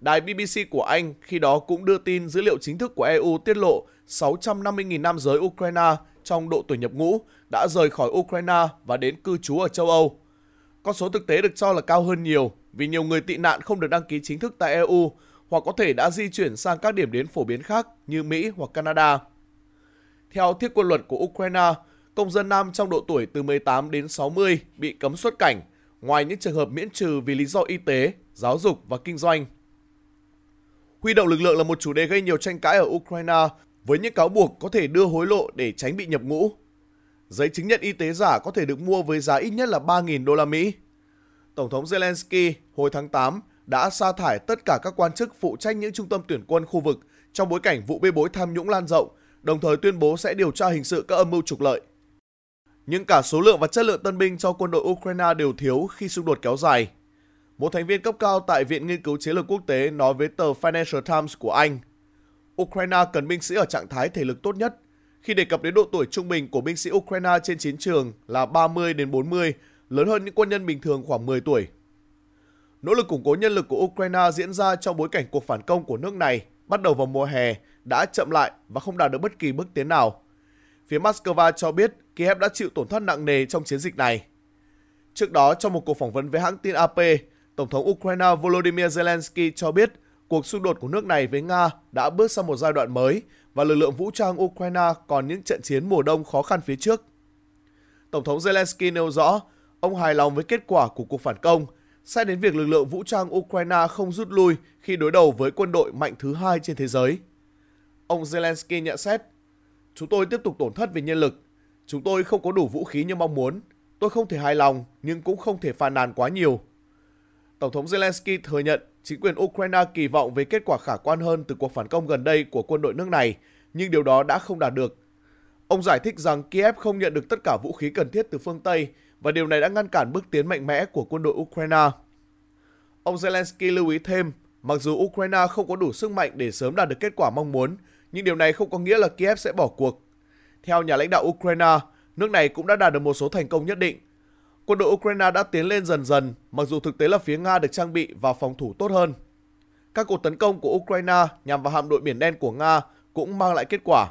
Đài BBC của Anh khi đó cũng đưa tin dữ liệu chính thức của EU tiết lộ 650.000 nam giới Ukraine trong độ tuổi nhập ngũ đã rời khỏi Ukraine và đến cư trú ở châu Âu. Con số thực tế được cho là cao hơn nhiều vì nhiều người tị nạn không được đăng ký chính thức tại EU hoặc có thể đã di chuyển sang các điểm đến phổ biến khác như Mỹ hoặc Canada. Theo thiết quân luật của Ukraine, công dân nam trong độ tuổi từ 18 đến 60 bị cấm xuất cảnh, ngoài những trường hợp miễn trừ vì lý do y tế, giáo dục và kinh doanh. Huy động lực lượng là một chủ đề gây nhiều tranh cãi ở Ukraine với những cáo buộc có thể đưa hối lộ để tránh bị nhập ngũ. Giấy chứng nhận y tế giả có thể được mua với giá ít nhất là 3.000 đô la Mỹ Tổng thống Zelensky hồi tháng 8 đã sa thải tất cả các quan chức phụ trách những trung tâm tuyển quân khu vực trong bối cảnh vụ bê bối tham nhũng lan rộng, đồng thời tuyên bố sẽ điều tra hình sự các âm mưu trục lợi. Nhưng cả số lượng và chất lượng tân binh cho quân đội Ukraine đều thiếu khi xung đột kéo dài. Một thành viên cấp cao tại Viện Nghiên cứu Chiến lược Quốc tế nói với tờ Financial Times của Anh, Ukraine cần binh sĩ ở trạng thái thể lực tốt nhất. Khi đề cập đến độ tuổi trung bình của binh sĩ Ukraine trên chiến trường là 30 đến 40 lớn hơn những quân nhân bình thường khoảng 10 tuổi. Nỗ lực củng cố nhân lực của Ukraine diễn ra trong bối cảnh cuộc phản công của nước này bắt đầu vào mùa hè đã chậm lại và không đạt được bất kỳ bước tiến nào. Phía Moscow cho biết Kiev đã chịu tổn thất nặng nề trong chiến dịch này. Trước đó, trong một cuộc phỏng vấn với hãng tin AP, Tổng thống Ukraine Volodymyr Zelensky cho biết cuộc xung đột của nước này với Nga đã bước sang một giai đoạn mới và lực lượng vũ trang Ukraine còn những trận chiến mùa đông khó khăn phía trước. Tổng thống Zelensky nêu rõ Ông hài lòng với kết quả của cuộc phản công, sai đến việc lực lượng vũ trang Ukraine không rút lui khi đối đầu với quân đội mạnh thứ hai trên thế giới. Ông Zelensky nhận xét, Chúng tôi tiếp tục tổn thất về nhân lực. Chúng tôi không có đủ vũ khí như mong muốn. Tôi không thể hài lòng nhưng cũng không thể phàn nàn quá nhiều. Tổng thống Zelensky thừa nhận chính quyền Ukraine kỳ vọng về kết quả khả quan hơn từ cuộc phản công gần đây của quân đội nước này, nhưng điều đó đã không đạt được. Ông giải thích rằng Kiev không nhận được tất cả vũ khí cần thiết từ phương Tây và điều này đã ngăn cản bước tiến mạnh mẽ của quân đội Ukraine. Ông Zelensky lưu ý thêm, mặc dù Ukraine không có đủ sức mạnh để sớm đạt được kết quả mong muốn, nhưng điều này không có nghĩa là Kiev sẽ bỏ cuộc. Theo nhà lãnh đạo Ukraine, nước này cũng đã đạt được một số thành công nhất định. Quân đội Ukraine đã tiến lên dần dần, mặc dù thực tế là phía Nga được trang bị và phòng thủ tốt hơn. Các cuộc tấn công của Ukraine nhằm vào hạm đội Biển Đen của Nga cũng mang lại kết quả.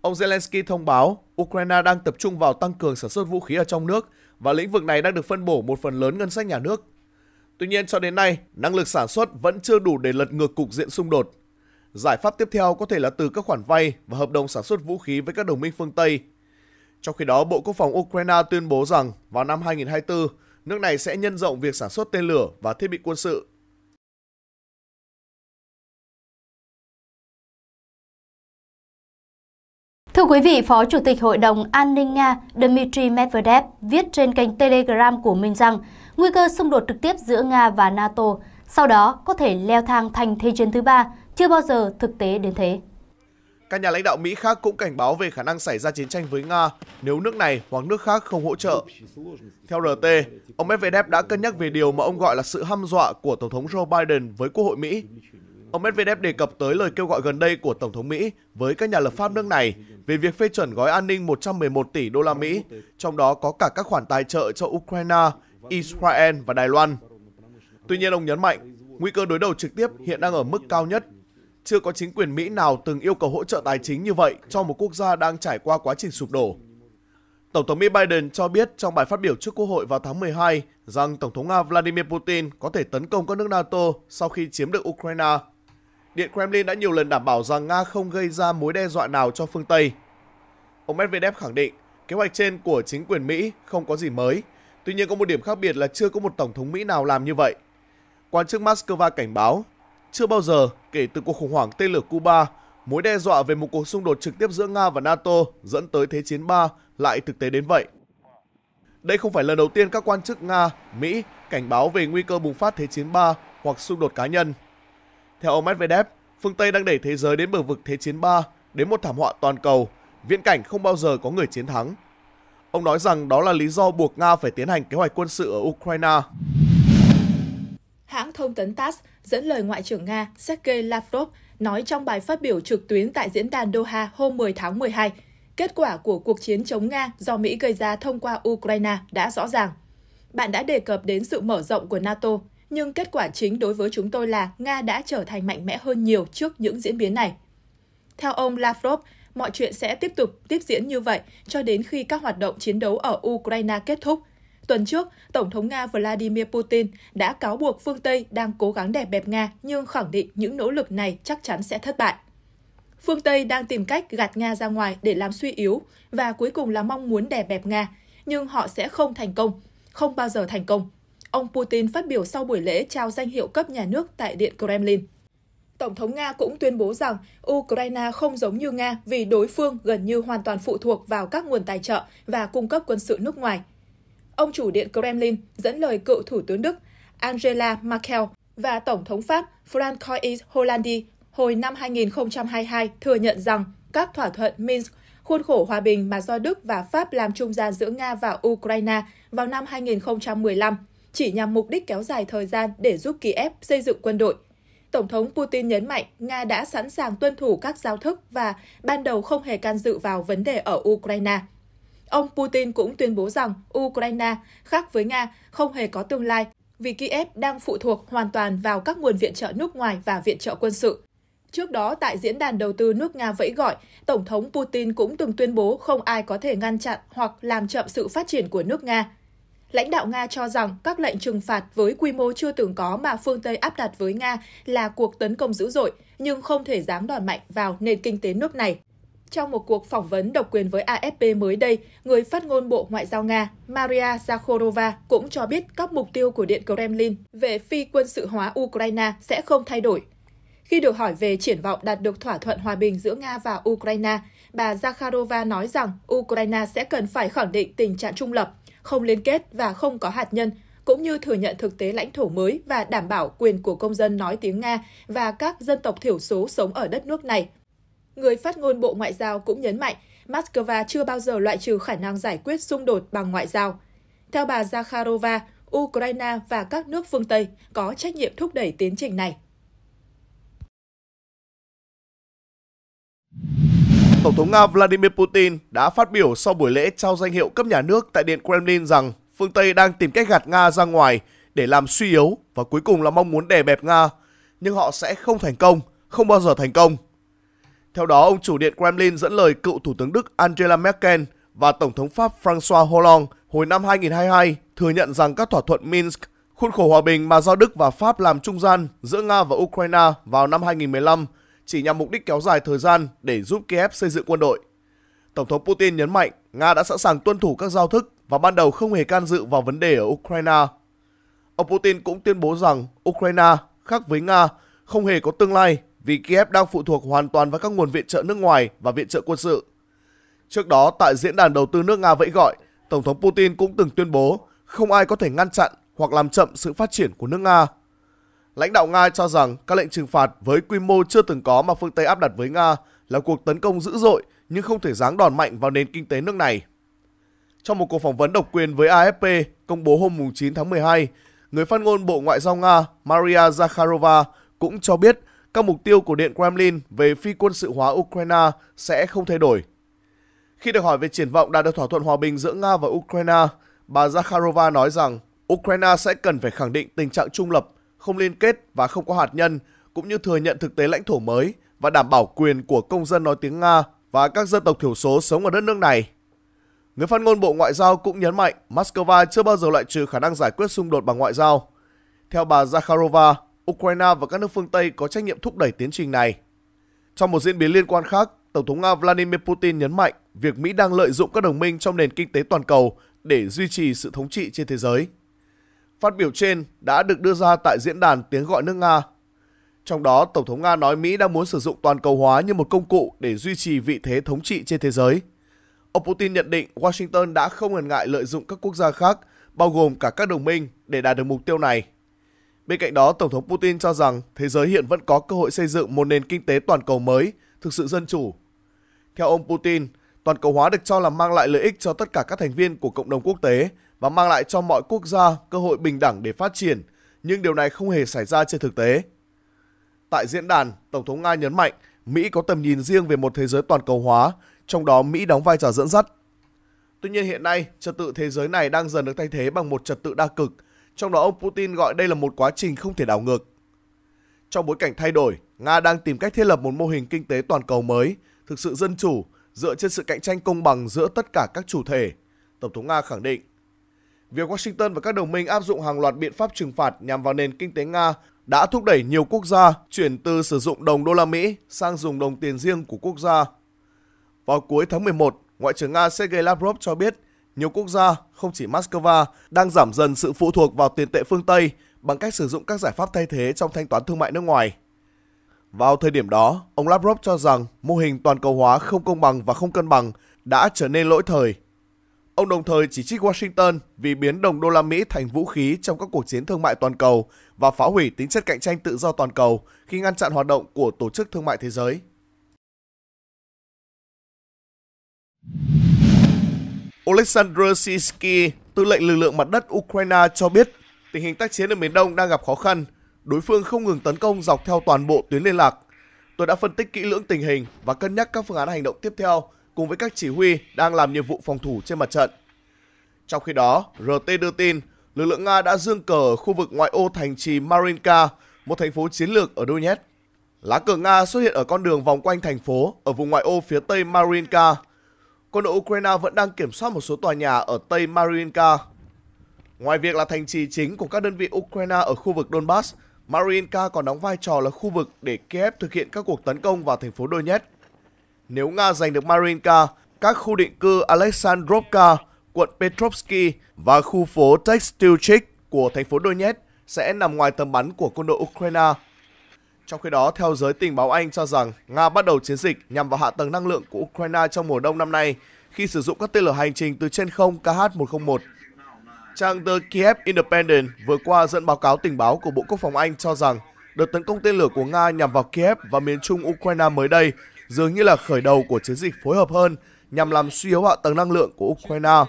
Ông Zelensky thông báo Ukraine đang tập trung vào tăng cường sản xuất vũ khí ở trong nước và lĩnh vực này đang được phân bổ một phần lớn ngân sách nhà nước. Tuy nhiên cho đến nay, năng lực sản xuất vẫn chưa đủ để lật ngược cục diện xung đột. Giải pháp tiếp theo có thể là từ các khoản vay và hợp đồng sản xuất vũ khí với các đồng minh phương Tây. Trong khi đó, Bộ Quốc phòng Ukraine tuyên bố rằng vào năm 2024, nước này sẽ nhân rộng việc sản xuất tên lửa và thiết bị quân sự Thưa quý vị, Phó Chủ tịch Hội đồng An ninh Nga Dmitry Medvedev viết trên kênh Telegram của mình rằng nguy cơ xung đột trực tiếp giữa Nga và NATO sau đó có thể leo thang thành thế chiến thứ ba chưa bao giờ thực tế đến thế. Các nhà lãnh đạo Mỹ khác cũng cảnh báo về khả năng xảy ra chiến tranh với Nga nếu nước này hoặc nước khác không hỗ trợ. Theo RT, ông Medvedev đã cân nhắc về điều mà ông gọi là sự hăm dọa của Tổng thống Joe Biden với Quốc hội Mỹ. Ông Medvedev đề cập tới lời kêu gọi gần đây của Tổng thống Mỹ với các nhà lập pháp nước này về việc phê chuẩn gói an ninh 111 tỷ đô la Mỹ, trong đó có cả các khoản tài trợ cho Ukraine, Israel và Đài Loan. Tuy nhiên, ông nhấn mạnh, nguy cơ đối đầu trực tiếp hiện đang ở mức cao nhất. Chưa có chính quyền Mỹ nào từng yêu cầu hỗ trợ tài chính như vậy cho một quốc gia đang trải qua quá trình sụp đổ. Tổng thống Mỹ Biden cho biết trong bài phát biểu trước Quốc hội vào tháng 12 rằng Tổng thống Nga Vladimir Putin có thể tấn công các nước NATO sau khi chiếm được Ukraine Điện Kremlin đã nhiều lần đảm bảo rằng Nga không gây ra mối đe dọa nào cho phương Tây. Ông Medvedev khẳng định kế hoạch trên của chính quyền Mỹ không có gì mới. Tuy nhiên có một điểm khác biệt là chưa có một Tổng thống Mỹ nào làm như vậy. Quan chức Moscow cảnh báo, chưa bao giờ kể từ cuộc khủng hoảng tên lửa Cuba, mối đe dọa về một cuộc xung đột trực tiếp giữa Nga và NATO dẫn tới Thế chiến 3 lại thực tế đến vậy. Đây không phải lần đầu tiên các quan chức Nga, Mỹ cảnh báo về nguy cơ bùng phát Thế chiến 3 hoặc xung đột cá nhân. Theo ông Medvedev, phương Tây đang đẩy thế giới đến bờ vực Thế chiến 3, đến một thảm họa toàn cầu, viễn cảnh không bao giờ có người chiến thắng. Ông nói rằng đó là lý do buộc Nga phải tiến hành kế hoạch quân sự ở Ukraine. Hãng thông tấn TASS dẫn lời Ngoại trưởng Nga Sergei Lavrov nói trong bài phát biểu trực tuyến tại diễn đàn Doha hôm 10 tháng 12, kết quả của cuộc chiến chống Nga do Mỹ gây ra thông qua Ukraine đã rõ ràng. Bạn đã đề cập đến sự mở rộng của NATO, nhưng kết quả chính đối với chúng tôi là Nga đã trở thành mạnh mẽ hơn nhiều trước những diễn biến này. Theo ông Lavrov, mọi chuyện sẽ tiếp tục tiếp diễn như vậy cho đến khi các hoạt động chiến đấu ở Ukraine kết thúc. Tuần trước, Tổng thống Nga Vladimir Putin đã cáo buộc phương Tây đang cố gắng đè bẹp Nga nhưng khẳng định những nỗ lực này chắc chắn sẽ thất bại. Phương Tây đang tìm cách gạt Nga ra ngoài để làm suy yếu và cuối cùng là mong muốn đè bẹp Nga, nhưng họ sẽ không thành công, không bao giờ thành công ông Putin phát biểu sau buổi lễ trao danh hiệu cấp nhà nước tại Điện Kremlin. Tổng thống Nga cũng tuyên bố rằng Ukraine không giống như Nga vì đối phương gần như hoàn toàn phụ thuộc vào các nguồn tài trợ và cung cấp quân sự nước ngoài. Ông chủ điện Kremlin dẫn lời cựu Thủ tướng Đức Angela Merkel và Tổng thống Pháp Francois Hollande hồi năm 2022 thừa nhận rằng các thỏa thuận Minsk, khuôn khổ hòa bình mà do Đức và Pháp làm trung gian giữa Nga và Ukraine vào năm 2015 chỉ nhằm mục đích kéo dài thời gian để giúp Kiev xây dựng quân đội. Tổng thống Putin nhấn mạnh Nga đã sẵn sàng tuân thủ các giao thức và ban đầu không hề can dự vào vấn đề ở Ukraine. Ông Putin cũng tuyên bố rằng Ukraine, khác với Nga, không hề có tương lai vì Kiev đang phụ thuộc hoàn toàn vào các nguồn viện trợ nước ngoài và viện trợ quân sự. Trước đó, tại diễn đàn đầu tư nước Nga vẫy gọi, Tổng thống Putin cũng từng tuyên bố không ai có thể ngăn chặn hoặc làm chậm sự phát triển của nước Nga. Lãnh đạo Nga cho rằng các lệnh trừng phạt với quy mô chưa từng có mà phương Tây áp đặt với Nga là cuộc tấn công dữ dội, nhưng không thể dám đòn mạnh vào nền kinh tế nước này. Trong một cuộc phỏng vấn độc quyền với AFP mới đây, người phát ngôn Bộ Ngoại giao Nga Maria Zakharova cũng cho biết các mục tiêu của Điện Kremlin về phi quân sự hóa Ukraine sẽ không thay đổi. Khi được hỏi về triển vọng đạt được thỏa thuận hòa bình giữa Nga và Ukraine, bà Zakharova nói rằng Ukraine sẽ cần phải khẳng định tình trạng trung lập, không liên kết và không có hạt nhân, cũng như thừa nhận thực tế lãnh thổ mới và đảm bảo quyền của công dân nói tiếng Nga và các dân tộc thiểu số sống ở đất nước này. Người phát ngôn Bộ Ngoại giao cũng nhấn mạnh, Moscow chưa bao giờ loại trừ khả năng giải quyết xung đột bằng ngoại giao. Theo bà Zakharova, Ukraine và các nước phương Tây có trách nhiệm thúc đẩy tiến trình này. Tổng thống Nga Vladimir Putin đã phát biểu sau buổi lễ trao danh hiệu cấp nhà nước tại Điện Kremlin rằng phương Tây đang tìm cách gạt Nga ra ngoài để làm suy yếu và cuối cùng là mong muốn đè bẹp Nga, nhưng họ sẽ không thành công, không bao giờ thành công. Theo đó, ông chủ Điện Kremlin dẫn lời cựu Thủ tướng Đức Angela Merkel và Tổng thống Pháp François Hollande hồi năm 2022 thừa nhận rằng các thỏa thuận Minsk, khuôn khổ hòa bình mà do Đức và Pháp làm trung gian giữa Nga và Ukraine vào năm 2015 chỉ nhằm mục đích kéo dài thời gian để giúp Kiev xây dựng quân đội. Tổng thống Putin nhấn mạnh Nga đã sẵn sàng tuân thủ các giao thức và ban đầu không hề can dự vào vấn đề ở Ukraine. Ông Putin cũng tuyên bố rằng Ukraine, khác với Nga, không hề có tương lai vì Kiev đang phụ thuộc hoàn toàn vào các nguồn viện trợ nước ngoài và viện trợ quân sự. Trước đó, tại diễn đàn đầu tư nước Nga vẫy gọi, Tổng thống Putin cũng từng tuyên bố không ai có thể ngăn chặn hoặc làm chậm sự phát triển của nước Nga lãnh đạo Nga cho rằng các lệnh trừng phạt với quy mô chưa từng có mà phương Tây áp đặt với Nga là cuộc tấn công dữ dội nhưng không thể giáng đòn mạnh vào nền kinh tế nước này. Trong một cuộc phỏng vấn độc quyền với AFP công bố hôm 9 tháng 12, người phát ngôn Bộ Ngoại giao Nga Maria Zakharova cũng cho biết các mục tiêu của Điện Kremlin về phi quân sự hóa Ukraine sẽ không thay đổi. Khi được hỏi về triển vọng đạt được thỏa thuận hòa bình giữa Nga và Ukraine, bà Zakharova nói rằng Ukraine sẽ cần phải khẳng định tình trạng trung lập không liên kết và không có hạt nhân, cũng như thừa nhận thực tế lãnh thổ mới và đảm bảo quyền của công dân nói tiếng Nga và các dân tộc thiểu số sống ở đất nước này. Người phát ngôn Bộ Ngoại giao cũng nhấn mạnh Moscow chưa bao giờ loại trừ khả năng giải quyết xung đột bằng ngoại giao. Theo bà Zakharova, Ukraine và các nước phương Tây có trách nhiệm thúc đẩy tiến trình này. Trong một diễn biến liên quan khác, Tổng thống Nga Vladimir Putin nhấn mạnh việc Mỹ đang lợi dụng các đồng minh trong nền kinh tế toàn cầu để duy trì sự thống trị trên thế giới. Phát biểu trên đã được đưa ra tại diễn đàn tiếng gọi nước Nga. Trong đó, Tổng thống Nga nói Mỹ đang muốn sử dụng toàn cầu hóa như một công cụ để duy trì vị thế thống trị trên thế giới. Ông Putin nhận định Washington đã không ngần ngại lợi dụng các quốc gia khác, bao gồm cả các đồng minh, để đạt được mục tiêu này. Bên cạnh đó, Tổng thống Putin cho rằng thế giới hiện vẫn có cơ hội xây dựng một nền kinh tế toàn cầu mới, thực sự dân chủ. Theo ông Putin, toàn cầu hóa được cho là mang lại lợi ích cho tất cả các thành viên của cộng đồng quốc tế và mang lại cho mọi quốc gia cơ hội bình đẳng để phát triển, nhưng điều này không hề xảy ra trên thực tế. Tại diễn đàn, Tổng thống Nga nhấn mạnh Mỹ có tầm nhìn riêng về một thế giới toàn cầu hóa, trong đó Mỹ đóng vai trò dẫn dắt. Tuy nhiên hiện nay, trật tự thế giới này đang dần được thay thế bằng một trật tự đa cực, trong đó ông Putin gọi đây là một quá trình không thể đảo ngược. Trong bối cảnh thay đổi, Nga đang tìm cách thiết lập một mô hình kinh tế toàn cầu mới, thực sự dân chủ, dựa trên sự cạnh tranh công bằng giữa tất cả các chủ thể, Tổng thống Nga khẳng định. Việc Washington và các đồng minh áp dụng hàng loạt biện pháp trừng phạt nhằm vào nền kinh tế Nga đã thúc đẩy nhiều quốc gia chuyển từ sử dụng đồng đô la Mỹ sang dùng đồng tiền riêng của quốc gia. Vào cuối tháng 11, Ngoại trưởng Nga Sergei Lavrov cho biết nhiều quốc gia, không chỉ Moscow, đang giảm dần sự phụ thuộc vào tiền tệ phương Tây bằng cách sử dụng các giải pháp thay thế trong thanh toán thương mại nước ngoài. Vào thời điểm đó, ông Lavrov cho rằng mô hình toàn cầu hóa không công bằng và không cân bằng đã trở nên lỗi thời Ông đồng thời chỉ trích Washington vì biến đồng đô la Mỹ thành vũ khí trong các cuộc chiến thương mại toàn cầu và phá hủy tính chất cạnh tranh tự do toàn cầu khi ngăn chặn hoạt động của Tổ chức Thương mại Thế giới. Oleksandr Sisky, tư lệnh lực lượng mặt đất Ukraine cho biết tình hình tác chiến ở Miền Đông đang gặp khó khăn, đối phương không ngừng tấn công dọc theo toàn bộ tuyến liên lạc. Tôi đã phân tích kỹ lưỡng tình hình và cân nhắc các phương án hành động tiếp theo cùng với các chỉ huy đang làm nhiệm vụ phòng thủ trên mặt trận. Trong khi đó, RT đưa tin lực lượng Nga đã dương cờ ở khu vực ngoại ô thành trì Marinka, một thành phố chiến lược ở Donetsk. Lá cờ Nga xuất hiện ở con đường vòng quanh thành phố ở vùng ngoại ô phía tây Marinka. Quân đội Ukraine vẫn đang kiểm soát một số tòa nhà ở tây Marinka. Ngoài việc là thành trì chính của các đơn vị Ukraine ở khu vực Donbass, Marinka còn đóng vai trò là khu vực để Kiev thực hiện các cuộc tấn công vào thành phố Donetsk. Nếu Nga giành được Marinka, các khu định cư Alexandrovka, quận Petrovsky và khu phố Textilchik của thành phố Donetsk sẽ nằm ngoài tầm bắn của quân đội Ukraine. Trong khi đó, theo giới tình báo Anh cho rằng Nga bắt đầu chiến dịch nhằm vào hạ tầng năng lượng của Ukraine trong mùa đông năm nay khi sử dụng các tên lửa hành trình từ trên không KH-101. Trang The Kiev Independent vừa qua dẫn báo cáo tình báo của Bộ Quốc phòng Anh cho rằng đợt tấn công tên lửa của Nga nhằm vào Kiev và miền trung Ukraine mới đây dường như là khởi đầu của chiến dịch phối hợp hơn nhằm làm suy yếu hạ tầng năng lượng của Ukraine.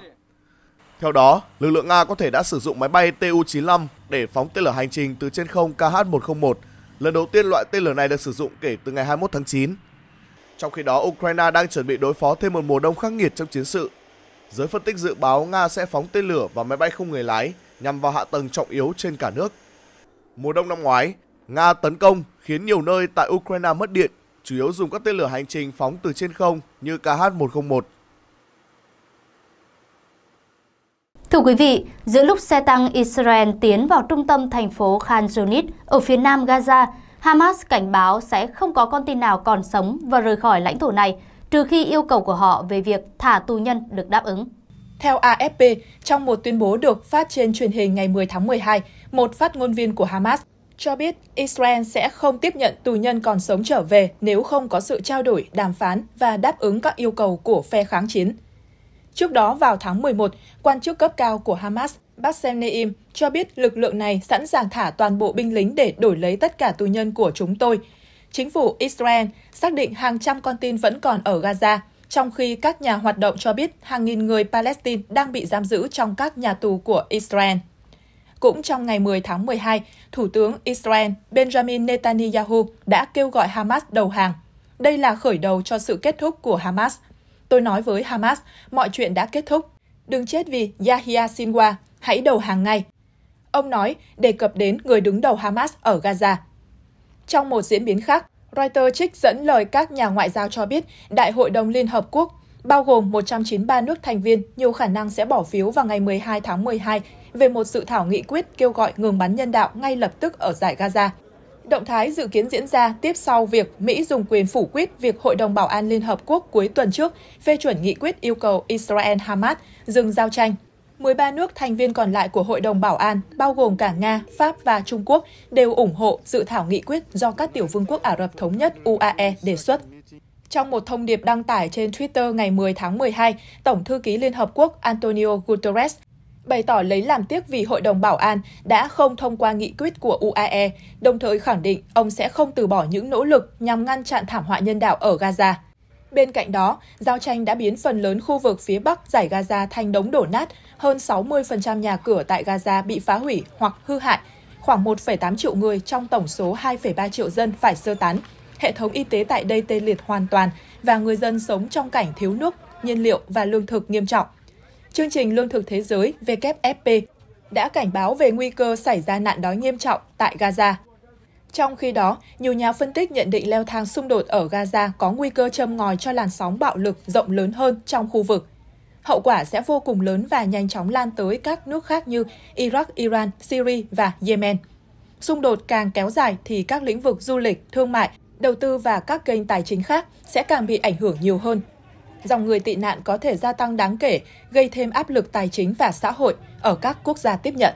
Theo đó, lực lượng Nga có thể đã sử dụng máy bay Tu-95 để phóng tên lửa hành trình từ trên không KH-101. Lần đầu tiên loại tên lửa này được sử dụng kể từ ngày 21 tháng 9. Trong khi đó, Ukraine đang chuẩn bị đối phó thêm một mùa đông khắc nghiệt trong chiến sự. Giới phân tích dự báo Nga sẽ phóng tên lửa và máy bay không người lái nhằm vào hạ tầng trọng yếu trên cả nước. Mùa đông năm ngoái, Nga tấn công khiến nhiều nơi tại Ukraine mất điện chủ yếu dùng các tên lửa hành trình phóng từ trên không như KH-101. Thưa quý vị, giữa lúc xe tăng Israel tiến vào trung tâm thành phố Khan Yunis ở phía nam Gaza, Hamas cảnh báo sẽ không có con tin nào còn sống và rời khỏi lãnh thổ này trừ khi yêu cầu của họ về việc thả tù nhân được đáp ứng. Theo AFP, trong một tuyên bố được phát trên truyền hình ngày 10 tháng 12, một phát ngôn viên của Hamas cho biết Israel sẽ không tiếp nhận tù nhân còn sống trở về nếu không có sự trao đổi, đàm phán và đáp ứng các yêu cầu của phe kháng chiến. Trước đó vào tháng 11, quan chức cấp cao của Hamas Bassem Neim cho biết lực lượng này sẵn sàng thả toàn bộ binh lính để đổi lấy tất cả tù nhân của chúng tôi. Chính phủ Israel xác định hàng trăm con tin vẫn còn ở Gaza, trong khi các nhà hoạt động cho biết hàng nghìn người Palestine đang bị giam giữ trong các nhà tù của Israel. Cũng trong ngày 10 tháng 12, Thủ tướng Israel Benjamin Netanyahu đã kêu gọi Hamas đầu hàng. Đây là khởi đầu cho sự kết thúc của Hamas. Tôi nói với Hamas, mọi chuyện đã kết thúc. Đừng chết vì Yahya Sinwa. hãy đầu hàng ngay. Ông nói, đề cập đến người đứng đầu Hamas ở Gaza. Trong một diễn biến khác, Reuters trích dẫn lời các nhà ngoại giao cho biết Đại hội đồng Liên Hợp Quốc bao gồm 193 nước thành viên, nhiều khả năng sẽ bỏ phiếu vào ngày 12 tháng 12 về một dự thảo nghị quyết kêu gọi ngừng bắn nhân đạo ngay lập tức ở giải Gaza. Động thái dự kiến diễn ra tiếp sau việc Mỹ dùng quyền phủ quyết việc Hội đồng Bảo an Liên Hợp Quốc cuối tuần trước phê chuẩn nghị quyết yêu cầu Israel-Hamas dừng giao tranh 13 nước thành viên còn lại của Hội đồng Bảo an, bao gồm cả Nga, Pháp và Trung Quốc, đều ủng hộ dự thảo nghị quyết do các tiểu vương quốc Ả Rập Thống Nhất UAE đề xuất. Trong một thông điệp đăng tải trên Twitter ngày 10 tháng 12, Tổng thư ký Liên Hợp Quốc Antonio Guterres bày tỏ lấy làm tiếc vì Hội đồng Bảo an đã không thông qua nghị quyết của UAE, đồng thời khẳng định ông sẽ không từ bỏ những nỗ lực nhằm ngăn chặn thảm họa nhân đạo ở Gaza. Bên cạnh đó, giao tranh đã biến phần lớn khu vực phía Bắc giải Gaza thành đống đổ nát, hơn 60% nhà cửa tại Gaza bị phá hủy hoặc hư hại, khoảng 1,8 triệu người trong tổng số 2,3 triệu dân phải sơ tán. Hệ thống y tế tại đây tê liệt hoàn toàn và người dân sống trong cảnh thiếu nước, nhiên liệu và lương thực nghiêm trọng. Chương trình Lương thực Thế giới WFP đã cảnh báo về nguy cơ xảy ra nạn đói nghiêm trọng tại Gaza. Trong khi đó, nhiều nhà phân tích nhận định leo thang xung đột ở Gaza có nguy cơ châm ngòi cho làn sóng bạo lực rộng lớn hơn trong khu vực. Hậu quả sẽ vô cùng lớn và nhanh chóng lan tới các nước khác như Iraq, Iran, Syria và Yemen. Xung đột càng kéo dài thì các lĩnh vực du lịch, thương mại, đầu tư và các kênh tài chính khác sẽ càng bị ảnh hưởng nhiều hơn, dòng người tị nạn có thể gia tăng đáng kể, gây thêm áp lực tài chính và xã hội ở các quốc gia tiếp nhận.